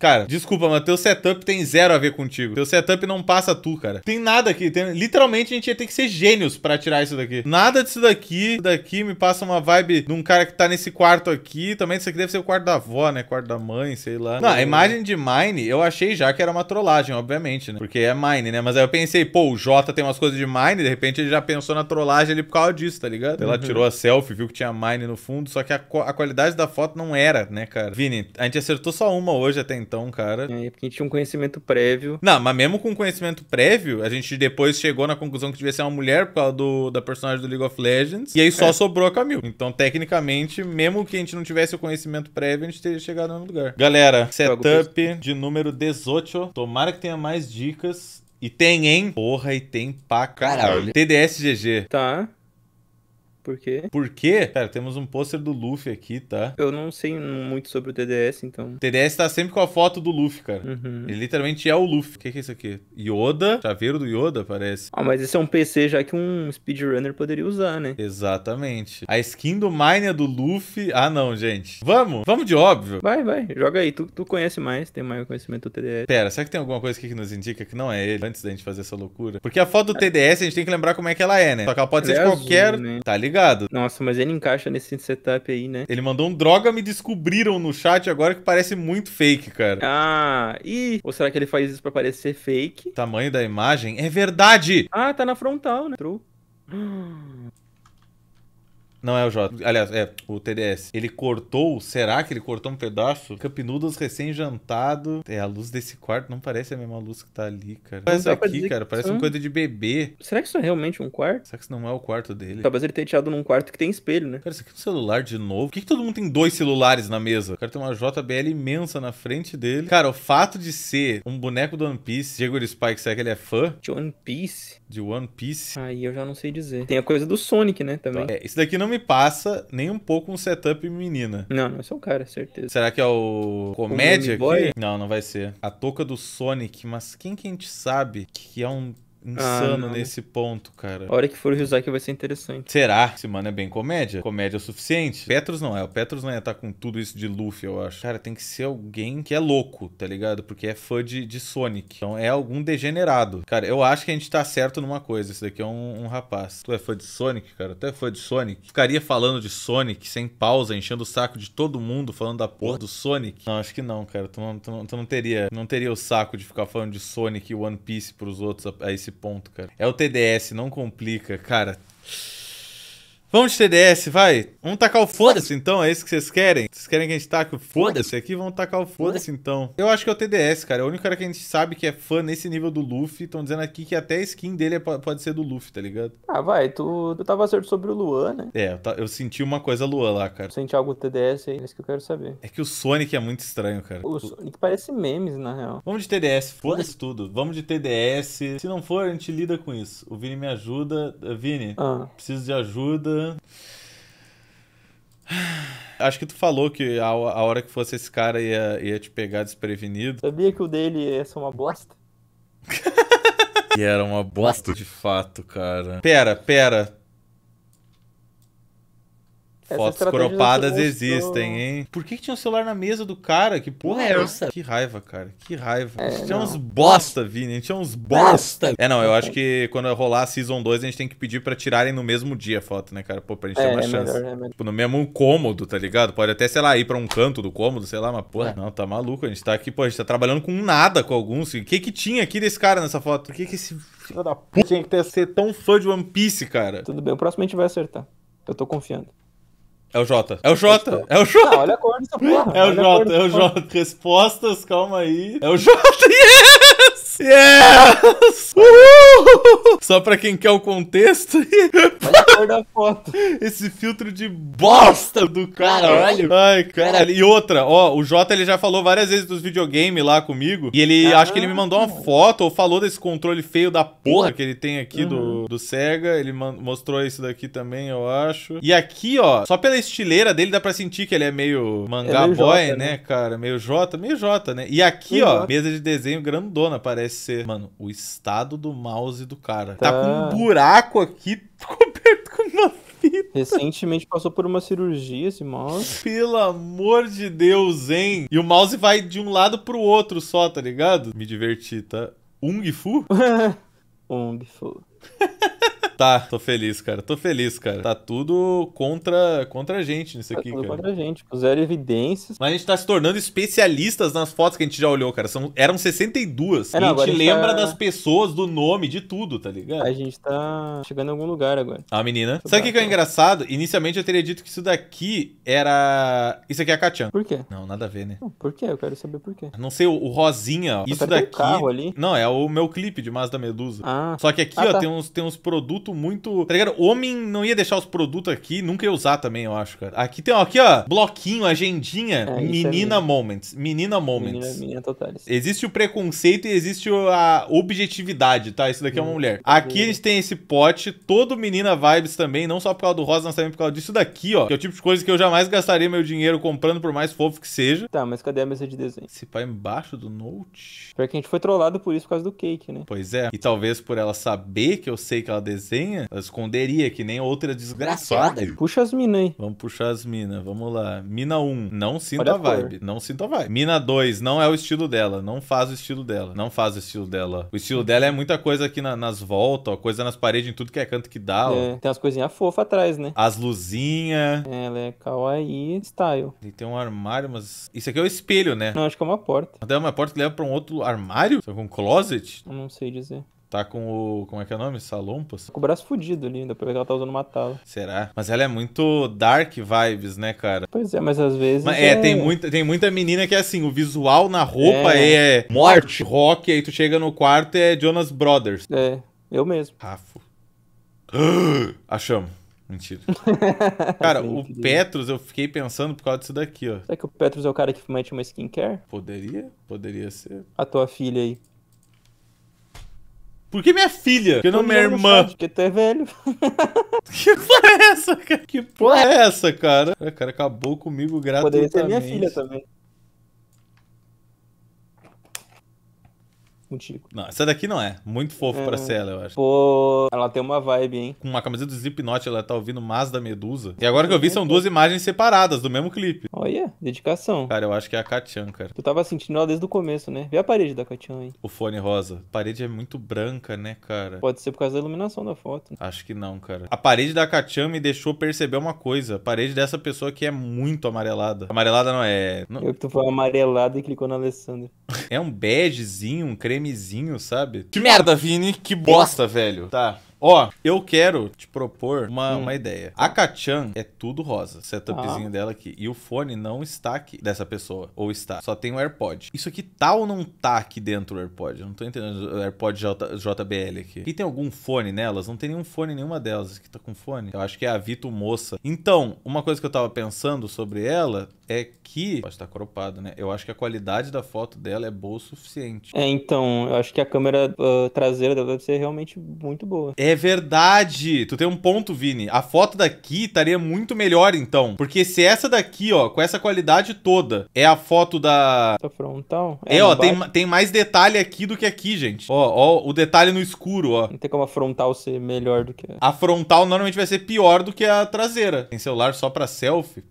Cara, desculpa, mas teu setup tem zero a ver contigo. Teu setup não passa tu, cara. Tem nada aqui. Tem... Literalmente a gente ia ter que ser gênios para tirar isso daqui. Nada disso daqui. Isso daqui me passa uma vibe de um cara que tá nesse quarto aqui. Também isso aqui deve ser o quarto da avó, né? Quarto da mãe, sei lá. Não, a imagem de Mine, eu achei já que era uma trollagem, obviamente, né? Porque é Mine, né? Mas aí eu pensei, pô, o Jota tem umas coisas de Mine. De repente ele já pensou na trollagem ali por causa disso, tá ligado? Ela uhum. tirou a selfie, viu que tinha Mine no fundo. Só que a, a qualidade da foto não era, né, cara? Vini, a gente acertou só uma hoje até então então, cara. É, porque a gente tinha um conhecimento prévio. Não, mas mesmo com conhecimento prévio, a gente depois chegou na conclusão que devia ser uma mulher por causa do, da personagem do League of Legends. E aí só é. sobrou a Camille. Então, tecnicamente, mesmo que a gente não tivesse o conhecimento prévio, a gente teria chegado no mesmo lugar. Galera, setup de número 18. Tomara que tenha mais dicas. E tem, hein? Porra, e tem pra caralho. caralho. TDS GG. Tá por quê. Por quê? Cara, temos um pôster do Luffy aqui, tá? Eu não sei muito sobre o TDS, então. O TDS tá sempre com a foto do Luffy, cara. Uhum. Ele literalmente é o Luffy. O que, que é isso aqui? Yoda? Chaveiro do Yoda, parece. Ah, mas esse é um PC já que um speedrunner poderia usar, né? Exatamente. A skin do Mine é do Luffy. Ah, não, gente. Vamos, vamos de óbvio. Vai, vai. Joga aí. Tu, tu conhece mais, tem maior conhecimento do TDS. Pera, será que tem alguma coisa aqui que nos indica que não é ele antes da gente fazer essa loucura? Porque a foto do TDS a gente tem que lembrar como é que ela é, né? Só que ela pode ser de é qualquer. Azul, né? Tá ligado? ligado? Nossa, mas ele encaixa nesse setup aí, né? Ele mandou um droga, me descobriram no chat agora que parece muito fake, cara. Ah, e Ou será que ele faz isso pra parecer fake? tamanho da imagem? É verdade! Ah, tá na frontal, né? True. Não é o J. Aliás, é o TDS. Ele cortou, será que ele cortou um pedaço? Cup Noodles recém-jantado. É, a luz desse quarto não parece a mesma luz que tá ali, cara. Mas aqui, cara, parece são... uma coisa de bebê. Será que isso é realmente um quarto? Será que isso não é o quarto dele? Talvez ele tenha tirado num quarto que tem espelho, né? Cara, isso aqui é um celular de novo. Por que, que todo mundo tem dois celulares na mesa? O cara tem uma JBL imensa na frente dele. Cara, o fato de ser um boneco do One Piece, Diego Spike, será que ele é fã? De One Piece? de One Piece. Aí eu já não sei dizer. Tem a coisa do Sonic, né, também. É, isso daqui não me passa nem um pouco um setup menina. Não, não, é é o cara, certeza. Será que é o comédia o aqui? Não, não vai ser. A touca do Sonic, mas quem que a gente sabe que é um insano ah, nesse ponto, cara. A hora que for o que vai ser interessante. Será? Esse mano é bem comédia. Comédia é o suficiente. Petros não é. O Petros não ia estar tá com tudo isso de Luffy, eu acho. Cara, tem que ser alguém que é louco, tá ligado? Porque é fã de, de Sonic. Então é algum degenerado. Cara, eu acho que a gente tá certo numa coisa. Esse daqui é um, um rapaz. Tu é fã de Sonic, cara? Tu é fã de Sonic? Ficaria falando de Sonic sem pausa, enchendo o saco de todo mundo, falando da porra do Sonic? Não, acho que não, cara. Tu não, tu não, tu não teria, não teria o saco de ficar falando de Sonic e One Piece pros outros a, a esse nesse ponto, cara. É o TDS, não complica, cara. Vamos de TDS, vai. Vamos tacar o foda-se então, é isso que vocês querem? Vocês querem que a gente taque o foda-se aqui? Vamos tacar o foda-se então. Eu acho que é o TDS, cara. É o único cara que a gente sabe que é fã nesse nível do Luffy. Estão dizendo aqui que até a skin dele é, pode ser do Luffy, tá ligado? Ah, vai. Tu, tu tava certo sobre o Luan, né? É, eu, eu senti uma coisa Luan lá, cara. Senti algo TDS aí, é isso que eu quero saber. É que o Sonic é muito estranho, cara. O Sonic parece memes, na real. Vamos de TDS, foda-se tudo. Vamos de TDS. Se não for, a gente lida com isso. O Vini me ajuda. Vini, ah. preciso de ajuda. Acho que tu falou que a, a hora que fosse esse cara ia, ia te pegar desprevenido. Sabia que o dele ia ser uma bosta? E era uma bosta de fato, cara. Pera, pera, Fotos cropadas existem, hein? Por que, que tinha o um celular na mesa do cara? Que porra é essa? Que raiva, cara. Que raiva. É, tinha não. uns bosta, Vini. A gente tinha uns bosta. É, não. Eu acho que quando rolar a Season 2, a gente tem que pedir pra tirarem no mesmo dia a foto, né, cara? Pô, pra gente é, ter uma é chance. Melhor, é melhor. Tipo, no mesmo cômodo, tá ligado? Pode até, sei lá, ir pra um canto do cômodo, sei lá, mas porra, é. não, tá maluco. A gente tá aqui, pô, a gente tá trabalhando com nada com alguns. O que que tinha aqui desse cara nessa foto? Por que que esse filho da puta tinha que ter, ser tão fã de One Piece, cara? Tudo bem, o próximo a gente vai acertar. Eu tô confiando. É o Jota. É o Jota. É o Jota. olha a cor dessa porra. É o Jota, é o Jota. Respostas, calma aí. É o Jota. Yeah! Yes! Yes! Uhul! Só pra quem quer o contexto. Olha a cor da foto. Esse filtro de bosta do caralho. Ai, caralho. E outra, ó, o Jota ele já falou várias vezes dos videogames lá comigo. E ele, ah, acho que ele me mandou uma foto ou falou desse controle feio da porra que ele tem aqui uhum. do, do Sega. Ele mostrou isso daqui também, eu acho. E aqui, ó, só pela estileira dele dá pra sentir que ele é meio mangá é meio boy, né, né, cara? Meio Jota, meio Jota, né? E aqui, ó, mesa de desenho grandona, parece parece ser, mano, o estado do mouse do cara. Tá, tá com um tá. buraco aqui coberto com uma fita. Recentemente passou por uma cirurgia esse mouse. Pelo amor de Deus, hein? E o mouse vai de um lado pro outro só, tá ligado? Me diverti, tá? Ung Fu? tá, tô feliz, cara. Tô feliz, cara. Tá tudo contra, contra a gente nisso tá aqui, tudo cara. contra a gente. Zero evidências. Mas a gente tá se tornando especialistas nas fotos que a gente já olhou, cara. São, eram 62. É, não, a gente lembra tá... das pessoas, do nome, de tudo, tá ligado? A gente tá chegando em algum lugar agora. A ah, menina. Sabe o que, que é engraçado? Inicialmente eu teria dito que isso daqui era... Isso aqui é a Kachan. Por quê? Não, nada a ver, né? Não, por quê? Eu quero saber por quê. Não sei, o, o rosinha, ó. Isso daqui... Um carro ali. Não, é o meu clipe de Mazda da Medusa. Ah. Só que aqui, ah, ó, tá. tem uns, tem uns produtos muito. Tá ligado? Homem não ia deixar os produtos aqui, nunca ia usar também, eu acho, cara. Aqui tem, ó, aqui, ó, bloquinho, agendinha. É, é menina é Moments. Menina Moments. Menina, menina é Existe o preconceito e existe a objetividade, tá? Isso daqui hum, é uma hum, mulher. Aqui a eles têm esse pote, todo menina vibes também, não só por causa do rosa, mas também por causa disso daqui, ó. Que é o tipo de coisa que eu jamais gastaria meu dinheiro comprando, por mais fofo que seja. Tá, mas cadê a mesa de desenho? Esse pai embaixo do Note. Pior que a gente foi trollado por isso por causa do cake, né? Pois é. E talvez por ela saber que eu sei que ela desenha, esconderia, que nem outra desgraçada. Puxa as minas aí. Vamos puxar as minas, vamos lá. Mina 1, não sinto a vibe. Não sinto a vibe. Mina 2, não é o estilo dela, não faz o estilo dela. Não faz o estilo dela. O estilo dela é muita coisa aqui na, nas voltas, ó, coisa nas paredes, em tudo que é canto que dá. É, tem umas coisinhas fofas atrás, né? As luzinhas. É, ela é kawaii style. E tem um armário, mas... Isso aqui é o espelho, né? Não, acho que é uma porta. Até uma porta que leva pra um outro armário? Só é com um closet? Eu não sei dizer. Tá com o. Como é que é o nome? Salompas? Com o braço fudido ali, ainda pra ver que ela tá usando uma tala. Será? Mas ela é muito dark vibes, né, cara? Pois é, mas às vezes. Mas, é, é, Tem, muita, tem muita menina que é assim, o visual na roupa é, é morte, rock, aí tu chega no quarto e é Jonas Brothers. É, eu mesmo. Rafo. Achamos. Mentira. cara, o Petrus, eu fiquei pensando por causa disso daqui, ó. Será é que o Petrus é o cara que mete uma skincare? Poderia, poderia ser. A tua filha aí. Por que minha filha? Que não minha irmã? Porque tu é velho. que porra é essa, cara? Que porra é essa, cara? O cara acabou comigo gratuitamente. Poderia ser minha filha também. contigo. Não, essa daqui não é. Muito fofo é, pra ser ela, eu acho. Pô, ela tem uma vibe, hein? Com uma camiseta do Slipknot, ela tá ouvindo Mas da Medusa. E agora que eu vi, são é. duas imagens separadas do mesmo clipe. Olha, dedicação. Cara, eu acho que é a Katian, cara. Tu tava sentindo ela desde o começo, né? Vê a parede da Katian aí. O fone rosa. A parede é muito branca, né, cara? Pode ser por causa da iluminação da foto. Acho que não, cara. A parede da Katian me deixou perceber uma coisa. A parede dessa pessoa que é muito amarelada. Amarelada não é... Não... Eu que tu foi amarelado e clicou na Alessandra. é um begezinho, um creme memezinho, sabe? Que merda, Vini, que bosta, velho. Tá. Ó, eu quero te propor uma, hum. uma ideia. A Kachan é tudo rosa, setupzinho ah. dela aqui. E o fone não está aqui dessa pessoa. Ou está. Só tem o AirPod. Isso aqui tá ou não tá aqui dentro do AirPod? não tô entendendo. O AirPod J, JBL aqui. E tem algum fone nelas? Não tem nenhum fone nenhuma delas que tá com fone. Eu acho que é a Vito Moça. Então, uma coisa que eu tava pensando sobre ela é que. Pode estar cropada, né? Eu acho que a qualidade da foto dela é boa o suficiente. É, então, eu acho que a câmera uh, traseira dela deve ser realmente muito boa. É verdade! Tu tem um ponto, Vini. A foto daqui estaria muito melhor, então. Porque se essa daqui, ó, com essa qualidade toda, é a foto da. Essa frontal? É, é ó, tem, tem mais detalhe aqui do que aqui, gente. Ó, ó, o detalhe no escuro, ó. Não tem como a frontal ser melhor do que. A frontal normalmente vai ser pior do que a traseira. Tem celular só pra selfie?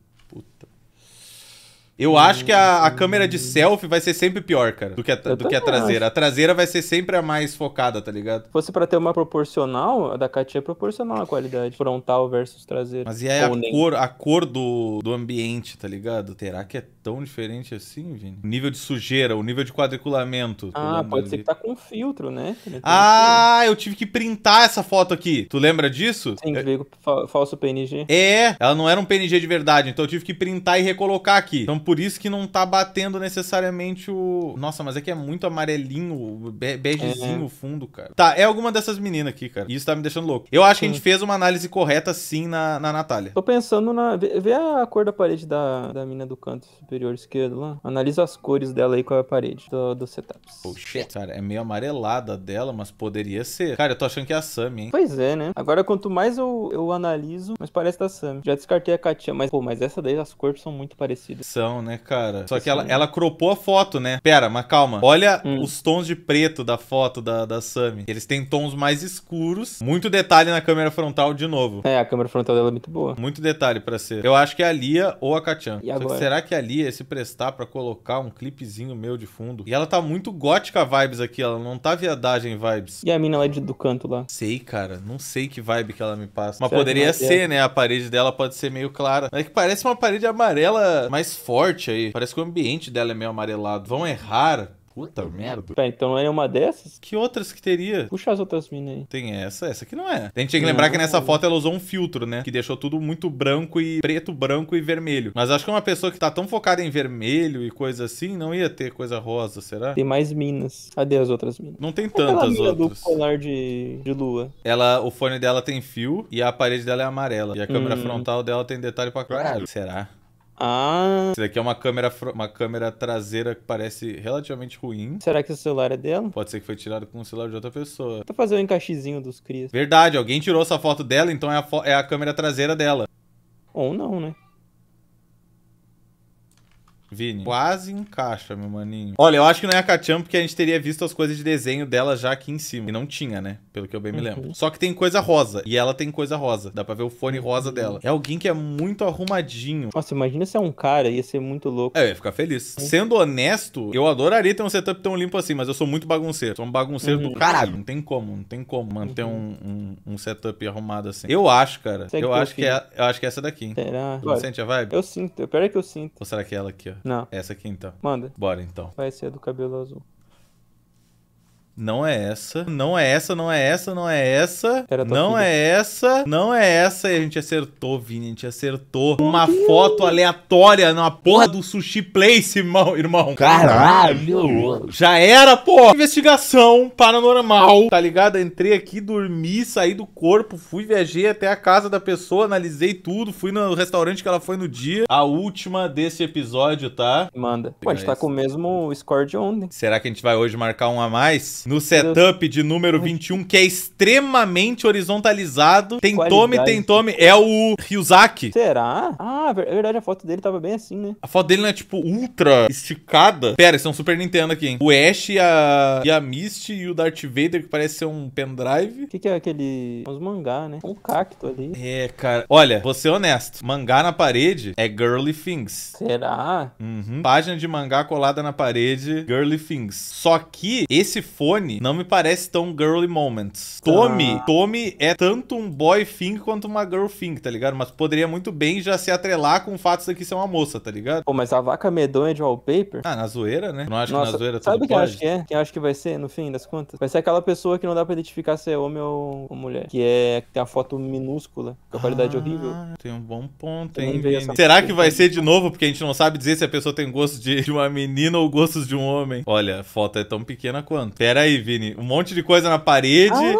Eu acho que a, a, câmera de selfie vai ser sempre pior, cara, do que a, do que a traseira. Acho. A traseira vai ser sempre a mais focada, tá ligado? Se fosse pra ter uma proporcional, a da Katia é proporcional à qualidade. Frontal versus traseira. Mas e aí a cor, a cor do, do ambiente, tá ligado? Terá que é tão diferente assim, Vini? O nível de sujeira, o nível de quadriculamento. Ah, pode ser que tá com filtro, né? Tá ah, eu tive que printar essa foto aqui. Tu lembra disso? Sim, é... veio falso PNG. É, ela não era um PNG de verdade, então eu tive que printar e recolocar aqui. Então, por isso que não tá batendo necessariamente o. Nossa, mas é que é muito amarelinho, begezinho é. o fundo, cara. Tá, é alguma dessas meninas aqui, cara. Isso tá me deixando louco. Eu acho sim. que a gente fez uma análise correta, sim, na, na Natália. Tô pensando na. Vê a cor da parede da, da mina do canto superior esquerdo lá. Analisa as cores dela aí com a parede do, do setup. Poxa, Cara, é meio amarelada dela, mas poderia ser. Cara, eu tô achando que é a Sammy, hein? Pois é, né? Agora, quanto mais eu, eu analiso, mas parece da Sammy. Já descartei a Katia, mas, pô, mas essa daí, as cores são muito parecidas. São, né, cara? Só que ela, ela cropou a foto, né? Pera, mas calma. Olha hum. os tons de preto da foto da, da Sammy. Eles têm tons mais escuros. Muito detalhe na câmera frontal de novo. É, a câmera frontal dela é muito boa. Muito detalhe para ser. Eu acho que é a Lia ou a Katian. será que a Lia ia se prestar para colocar um clipezinho meu de fundo? E ela tá muito gótica vibes aqui. Ela não tá viadagem vibes. E a mina lá é de, do canto lá? Sei, cara. Não sei que vibe que ela me passa. Mas poderia é? ser, né? A parede dela pode ser meio clara. é que parece uma parede amarela mais forte aí. Parece que o ambiente dela é meio amarelado. Vão errar Puta merda. Tá, então é uma dessas? Que outras que teria? Puxa as outras minas aí. Tem essa, essa aqui não é. A gente tem que não. lembrar que nessa é. foto ela usou um filtro, né? Que deixou tudo muito branco e preto, branco e vermelho. Mas acho que uma pessoa que tá tão focada em vermelho e coisa assim, não ia ter coisa rosa, será? Tem mais minas. Cadê as outras minas? Não tem tantas mina outras. do polar de, de lua. Ela, o fone dela tem fio e a parede dela é amarela. E a câmera hum. frontal dela tem detalhe pra caralho. Será? Ah. Isso daqui é uma câmera, uma câmera traseira que parece relativamente ruim. Será que o celular é dela? Pode ser que foi tirado com o celular de outra pessoa. Tá fazendo um encaixezinho dos Cris. Verdade, alguém tirou essa foto dela, então é a, é a câmera traseira dela. Ou não, né? Vini. Quase encaixa, meu maninho. Olha, eu acho que não é a Kachan, porque a gente teria visto as coisas de desenho dela já aqui em cima. E não tinha, né? Pelo que eu bem me lembro. Uhum. Só que tem coisa rosa. E ela tem coisa rosa. Dá pra ver o fone rosa dela. É alguém que é muito arrumadinho. Nossa, imagina se é um cara. Ia ser muito louco. É, eu ia ficar feliz. Uhum. Sendo honesto, eu adoraria ter um setup tão limpo assim, mas eu sou muito bagunceiro. Sou um bagunceiro uhum. do caralho. Não tem como, não tem como manter uhum. um, um, um, setup arrumado assim. Eu acho, cara. eu acho que, é, eu acho que é essa daqui, Será? Você sente a vibe? Eu sinto. Pior é que eu sinto. Ou será que é ela aqui, ó? Não. Essa aqui então. Manda. Bora então. Vai ser do cabelo azul. Não é essa. Não é essa, não é essa, não é essa. não filha. é essa, não é essa. E a gente acertou, Vini. A gente acertou uma foto aleatória na porra do Sushi Place, irmão. irmão. Caralho! Já era, pô! Investigação paranormal. Tá ligado? Entrei aqui, dormi, saí do corpo, fui, viajei até a casa da pessoa, analisei tudo, fui no restaurante que ela foi no dia. A última desse episódio, tá? Manda. Pô, a gente tá com o mesmo score de ontem. Será que a gente vai hoje marcar um a mais? no setup de número 21, que é extremamente horizontalizado. Tem tome, tem tome. É o Ryuzaki. Será? Ah, é verdade, a foto dele tava bem assim, né? A foto dele não é, tipo, ultra esticada. Pera, isso é um Super Nintendo aqui, hein? O Ash, a, e a Misty e o Darth Vader, que parece ser um pendrive. O que, que é aquele... Uns mangá, né? Um cacto ali. É, cara. Olha, vou ser honesto. Mangá na parede é Girly Things. Será? Uhum. Página de mangá colada na parede, Girly Things. Só que esse fone Tony não me parece tão girly moments. Tommy, ah. Tommy é tanto um boy thing quanto uma girl thing, tá ligado? Mas poderia muito bem já se atrelar com o fato que ser é uma moça, tá ligado? Pô, mas a vaca medonha de wallpaper? Ah, na zoeira, né? não acho Nossa, que na zoeira Sabe quem acho que é? Quem acho que vai ser, no fim das contas? Vai ser aquela pessoa que não dá pra identificar se é homem ou, ou mulher. Que é que tem a foto minúscula, com a qualidade ah, horrível. Tem um bom ponto, hein, Será que vai ser de novo? Porque a gente não sabe dizer se a pessoa tem gosto de, uma menina ou gostos de um homem. Olha, a foto é tão pequena quanto. Pera peraí, Vini. Um monte de coisa na parede. Ah!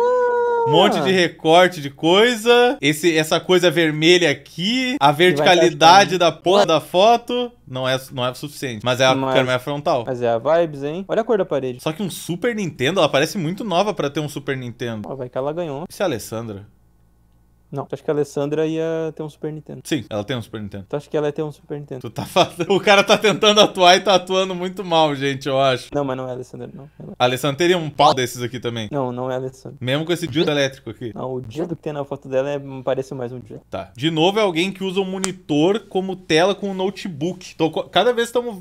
Um monte ah! de recorte de coisa. Esse, essa coisa vermelha aqui. A verticalidade da porra da foto. Não é, não é o suficiente. Mas é a mas, câmera frontal. Mas é a vibes, hein? Olha a cor da parede. Só que um Super Nintendo, ela parece muito nova para ter um Super Nintendo. Ó, vai que ela ganhou. Esse é a Alessandra. Não, tu acha que a Alessandra ia ter um Super Nintendo? Sim, ela tem um Super Nintendo. Tu acha que ela ia ter um Super Nintendo? Tu tá fazendo... O cara tá tentando atuar e tá atuando muito mal, gente, eu acho. Não, mas não é a Alessandra, não. Ela... A Alessandra teria um pau desses aqui também. Não, não é a Alessandra. Mesmo com esse diodo elétrico aqui. Não, o diodo que tem na foto dela é... parece mais um dia. Tá. De novo, é alguém que usa um monitor como tela com um notebook. Tô então, cada vez estamos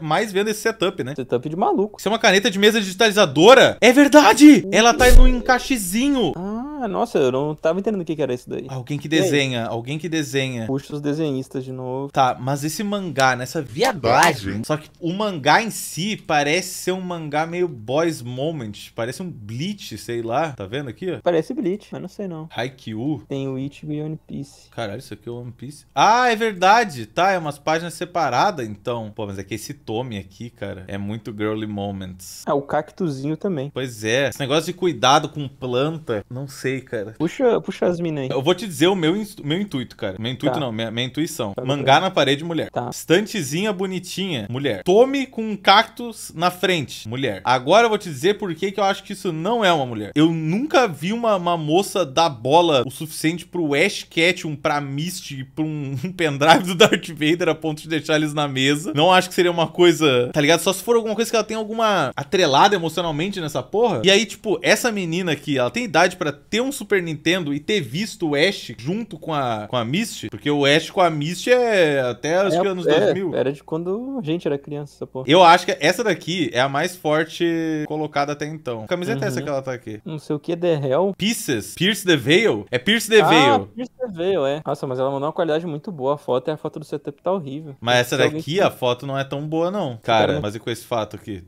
mais vendo esse setup, né? Setup de maluco. Isso é uma caneta de mesa digitalizadora? É verdade! Ela tá no encaixezinho. Ah. Ah, nossa, eu não tava entendendo o que, que era isso daí. Alguém que desenha, alguém que desenha. Puxa os desenhistas de novo. Tá, mas esse mangá, nessa viadagem. Só que o mangá em si parece ser um mangá meio boys moment. Parece um Bleach, sei lá. Tá vendo aqui, ó? Parece Bleach, mas não sei não. Haikyuu. Tem o Ichigo e One Piece. Caralho, isso aqui é One Piece. Ah, é verdade. Tá, é umas páginas separadas, então. Pô, mas é que esse tome aqui, cara, é muito girly moments. Ah, o cactuzinho também. Pois é. Esse negócio de cuidado com planta, não sei sei, cara. Puxa, puxa as minas aí. Eu vou te dizer o meu, meu intuito, cara. Meu intuito tá. não, minha, minha intuição. Tá Mangá bem. na parede, mulher. Tá. Estantezinha bonitinha, mulher. Tome com um cactus na frente, mulher. Agora eu vou te dizer por que, que eu acho que isso não é uma mulher. Eu nunca vi uma, uma moça dar bola o suficiente pro Ash Ketchum, pra Misty e pra um, um pendrive do Darth Vader a ponto de deixar eles na mesa. Não acho que seria uma coisa, tá ligado? Só se for alguma coisa que ela tem alguma atrelada emocionalmente nessa porra. E aí, tipo, essa menina aqui, ela tem idade para ter um Super Nintendo e ter visto o Ash junto com a, com a Mist, porque o Ash com a Misty é até é, acho é, que anos é, 2000. Era de quando a gente era criança, essa porra. Eu acho que essa daqui é a mais forte colocada até então. A camiseta uhum. é essa uhum. que ela tá aqui. Não sei o que, The Hell. Pieces. Pierce the Veil? É Pierce the ah, Veil. Pierce the Veil, é. Nossa, mas ela mandou uma qualidade muito boa. A foto é a foto do setup tá horrível. Mas essa daqui, a foto não é tão boa, não. Cara, cara mas e com esse fato aqui?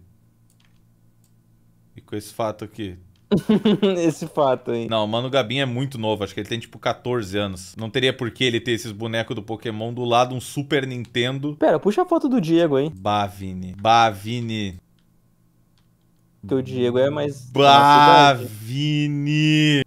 E com esse fato aqui? Esse fato aí. Não, o Mano Gabin é muito novo, acho que ele tem tipo 14 anos. Não teria por que ele ter esses bonecos do Pokémon do lado um Super Nintendo. Pera, puxa a foto do Diego aí. Bavini. Bavini. Porque o Diego é mais. Bavini!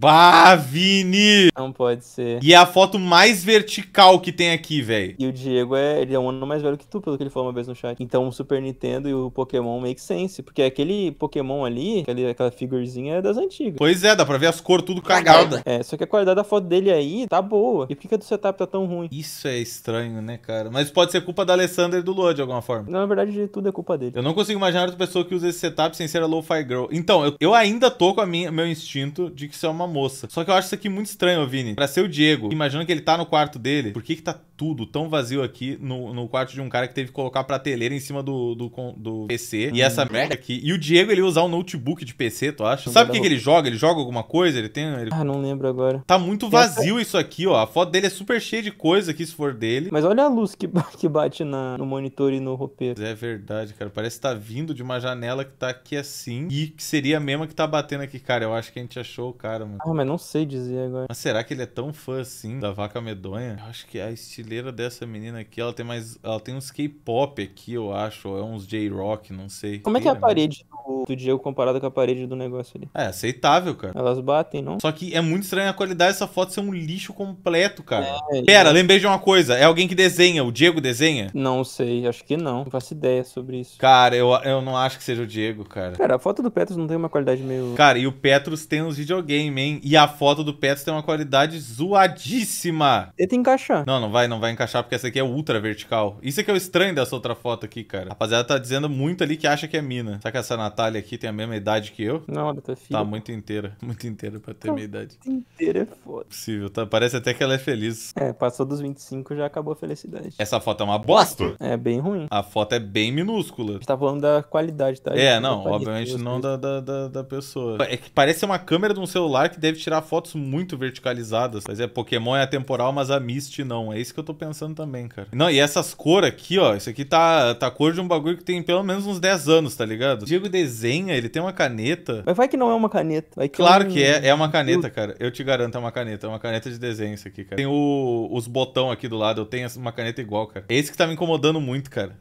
Bah, Vini! Não pode ser. E é a foto mais vertical que tem aqui, velho. E o Diego é, ele é um ano mais velho que tu, pelo que ele falou uma vez no chat. Então o Super Nintendo e o Pokémon make sense. Porque aquele Pokémon ali, aquele, aquela figurinha é das antigas. Pois é, dá pra ver as cores tudo cagada. É, só que a qualidade da foto dele aí tá boa. E por que, que a do setup tá tão ruim? Isso é estranho, né, cara? Mas pode ser culpa da Alessandra e do Lua, de alguma forma. Não, na verdade, tudo é culpa dele. Eu não consigo imaginar outra pessoa que usa esse setup sem ser a Lo-Fi Girl. Então, eu, eu ainda tô com a minha, meu instinto de que isso é uma moça. Só que eu acho isso aqui muito estranho, Vini. Pra ser o Diego, imagina que ele tá no quarto dele. Por que que tá tudo tão vazio aqui no, no quarto de um cara que teve que colocar prateleira em cima do, do, do PC? E uhum. essa merda aqui. E o Diego, ele usar um notebook de PC, tu acha? Sabe o que, que ele joga? Ele joga alguma coisa? Ele tem... Ele... Ah, não lembro agora. Tá muito vazio isso aqui, ó. A foto dele é super cheia de coisa aqui, se for dele. Mas olha a luz que, que bate na, no monitor e no roupeiro. É verdade, cara. Parece que tá vindo de uma janela que tá aqui assim e que seria a mesma que tá batendo aqui, cara. Eu acho que a gente achou o cara, mano. Ah, mas não sei dizer agora. Mas será que ele é tão fã assim da vaca medonha? Eu acho que a estileira dessa menina aqui, ela tem mais. Ela tem uns K-pop aqui, eu acho. Ou é uns J-rock, não sei. Como é que é a é parede do, do Diego comparada com a parede do negócio ali? É aceitável, cara. Elas batem, não? Só que é muito estranha a qualidade dessa foto ser um lixo completo, cara. É, Pera, é. lembrei de uma coisa. É alguém que desenha. O Diego desenha? Não sei, acho que não. Não faço ideia sobre isso. Cara, eu, eu não acho que seja o Diego, cara. Cara, a foto do Petrus não tem uma qualidade meio. Cara, e o Petrus tem uns videogames, hein? E a foto do Pets tem uma qualidade zoadíssima. Tenta encaixar. Não, não vai, não vai encaixar, porque essa aqui é ultra vertical. Isso é que é o estranho dessa outra foto aqui, cara. Rapaziada tá dizendo muito ali que acha que é mina. Será que essa Natália aqui tem a mesma idade que eu? Não, ela tá filha. Tá muito inteira. Muito inteira pra ter tá minha idade. Inteira é foda. Possível, tá? Parece até que ela é feliz. É, passou dos 25 já acabou a felicidade. Essa foto é uma bosta. É bem ruim. A foto é bem minúscula. A gente tá falando da qualidade, tá? É, não, obviamente não da, da, da, da pessoa. É que parece uma câmera de um celular que que deve tirar fotos muito verticalizadas. Mas é, Pokémon é atemporal, mas a Mist não. É isso que eu tô pensando também, cara. Não, e essas cores aqui, ó. Isso aqui tá, tá cor de um bagulho que tem pelo menos uns 10 anos, tá ligado? O Diego desenha, ele tem uma caneta. Mas vai que não é uma caneta. Que é claro é um... que é. É uma caneta, cara. Eu te garanto, é uma caneta. É uma caneta de desenho isso aqui, cara. Tem o, os botão aqui do lado. Eu tenho uma caneta igual, cara. É esse que tá me incomodando muito, cara.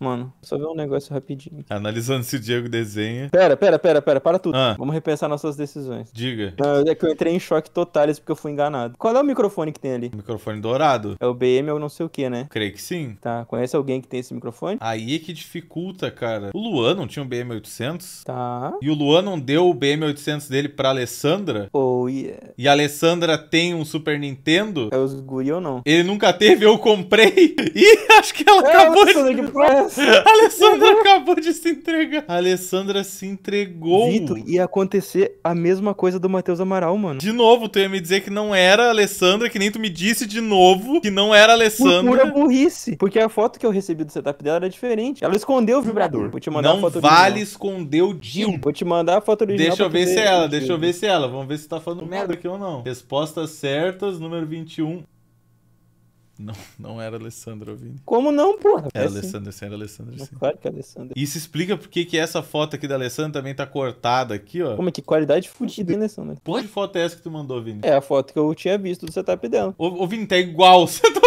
Mano, só ver um negócio rapidinho. Analisando se o Diego desenha. Pera, pera, pera, pera, para tudo. Ah. Vamos repensar nossas decisões. Diga. é que eu entrei em choque total porque eu fui enganado. Qual é o microfone que tem ali? O microfone dourado. É o BM ou não sei o que, né? Creio que sim. Tá, conhece alguém que tem esse microfone? Aí é que dificulta, cara. O Luan não tinha um BM800? Tá. E o Luan não deu o BM800 dele pra Alessandra? Oh, yeah. E a Alessandra tem um Super Nintendo? É os guri ou não? Ele nunca teve, eu comprei. e acho que ela é, acabou de... Alessandra acabou de se entregar. A Alessandra se entregou. Vitor, ia acontecer a mesma coisa do Matheus Amaral, mano. De novo, tu ia me dizer que não era a Alessandra, que nem tu me disse de novo que não era a Alessandra. Por pura burrice. Porque a foto que eu recebi do setup dela era diferente. Ela escondeu o vibrador. Vou te mandar não a foto vale original. esconder o Dil. Vou te mandar a foto original. Deixa eu ver se é ela, deixa eu ver se é ela. Vamos ver se tá falando merda aqui ou não. Respostas certas, número 21. Não, não era Alessandro, Vini. Como não, porra? É, é Alessandro, sim, era Alessandro, sim. Claro que é Alessandra. Isso explica porque que essa foto aqui da Alessandro também tá cortada aqui, ó. Como é que qualidade fodida, hein, Alessandro? Porra de foto é essa que tu mandou, Vini? É a foto que eu tinha visto do setup dela. Ô, ô Vini, tá igual o setup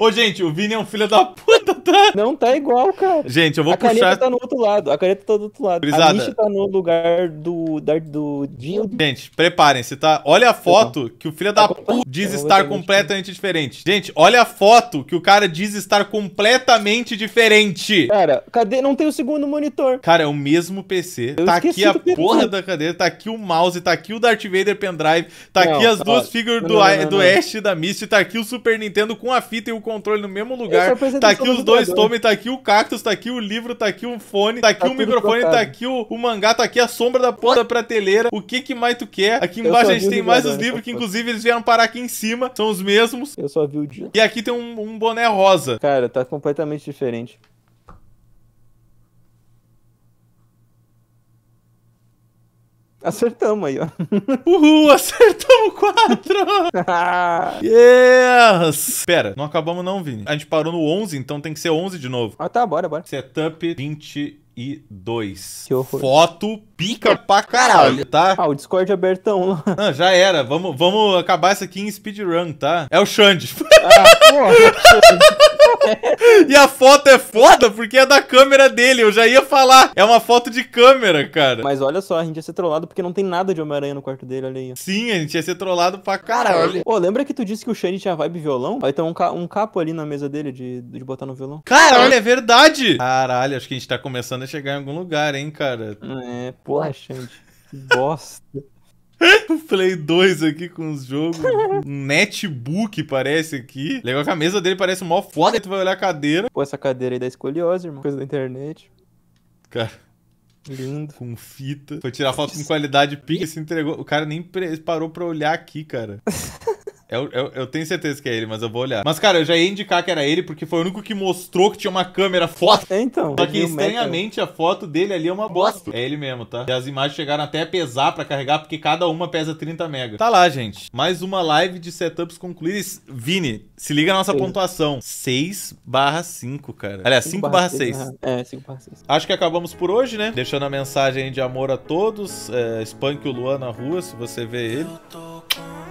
Ô, gente, o Vini é um filho da puta, tá? Não tá igual, cara. Gente, eu vou a puxar. A caneta tá no outro lado. A caneta tá do outro lado. Brisada. A Nish tá no lugar do. Da, do Gente, preparem-se, tá? Olha a tá foto que o filho tá da puta diz estar completamente diferente. Gente, olha a foto que o cara diz estar completamente diferente. Cara, cadê? Não tem o segundo monitor. Cara, é o mesmo PC. Eu tá aqui a porra da cadeira, tá aqui o mouse, tá aqui o Darth Vader pendrive, tá não, aqui as duas figuras do, do Ash da Misty, tá aqui o Super Nintendo com a fita tem o controle no mesmo lugar. É tá aqui os dois tomes, tá aqui o cactus, tá aqui o livro, tá aqui o fone, tá aqui tá o microfone, tá trocado. tá aqui o, o, mangá, tá aqui a sombra da porra da prateleira. O que que mais tu quer? Aqui embaixo a gente tem mais os livros, que inclusive eles vieram parar aqui em cima. São os mesmos. Eu só vi o dia. E aqui tem um, um boné rosa. Cara, tá completamente diferente. Acertamos aí, ó. Uhul, acertamos quatro! yes! Pera, não acabamos não, Vini. A gente parou no 11, então tem que ser 11 de novo. Ah, tá, bora, bora. Setup 20 e dois. Que horror. Foto pica pra caralho, tá? Ah, o Discord é abertão lá. Ah, já era. Vamos, vamos acabar isso aqui em speedrun, tá? É o Xande. Ah, porra, é Xande e a foto é foda porque é da câmera dele. Eu já ia falar. É uma foto de câmera, cara. Mas olha só, a gente ia ser trollado porque não tem nada de Homem-Aranha no quarto dele, olha aí. Sim, a gente ia ser trollado pra caralho. Pô, oh, lembra que tu disse que o Shane tinha vibe violão? Vai ter um, ca um capo ali na mesa dele de, de botar no violão. Caralho, é verdade! Caralho, acho que a gente tá começando a chegar em algum lugar, hein, cara? É, porra, Shane, Que bosta. Play 2 aqui com os jogos. Um netbook parece aqui. Legal que a mesa dele parece mó foda. Aí tu vai olhar a cadeira. Pô, essa cadeira aí da escoliose, irmão. Coisa da internet. Cara. Lindo. Com fita. Foi tirar foto com qualidade pica e se entregou. O cara nem parou pra olhar aqui, cara. Eu, eu, eu, tenho certeza que é ele, mas eu vou olhar. Mas, cara, eu já ia indicar que era ele, porque foi o único que mostrou que tinha uma câmera foto. É, então. Só que, estranhamente, a foto dele ali é uma bosta. É ele mesmo, tá? E as imagens chegaram até a pesar pra carregar, porque cada uma pesa 30 mega. Tá lá, gente. Mais uma live de setups concluídas. Vini, se liga na nossa Sim. pontuação. 6 barra 5, cara. Aliás, 5 barra 6. 6. É, 5 barra 6. Acho que acabamos por hoje, né? Deixando a mensagem de amor a todos. É, espanque o Luan na rua, se você vê ele. Eu tô com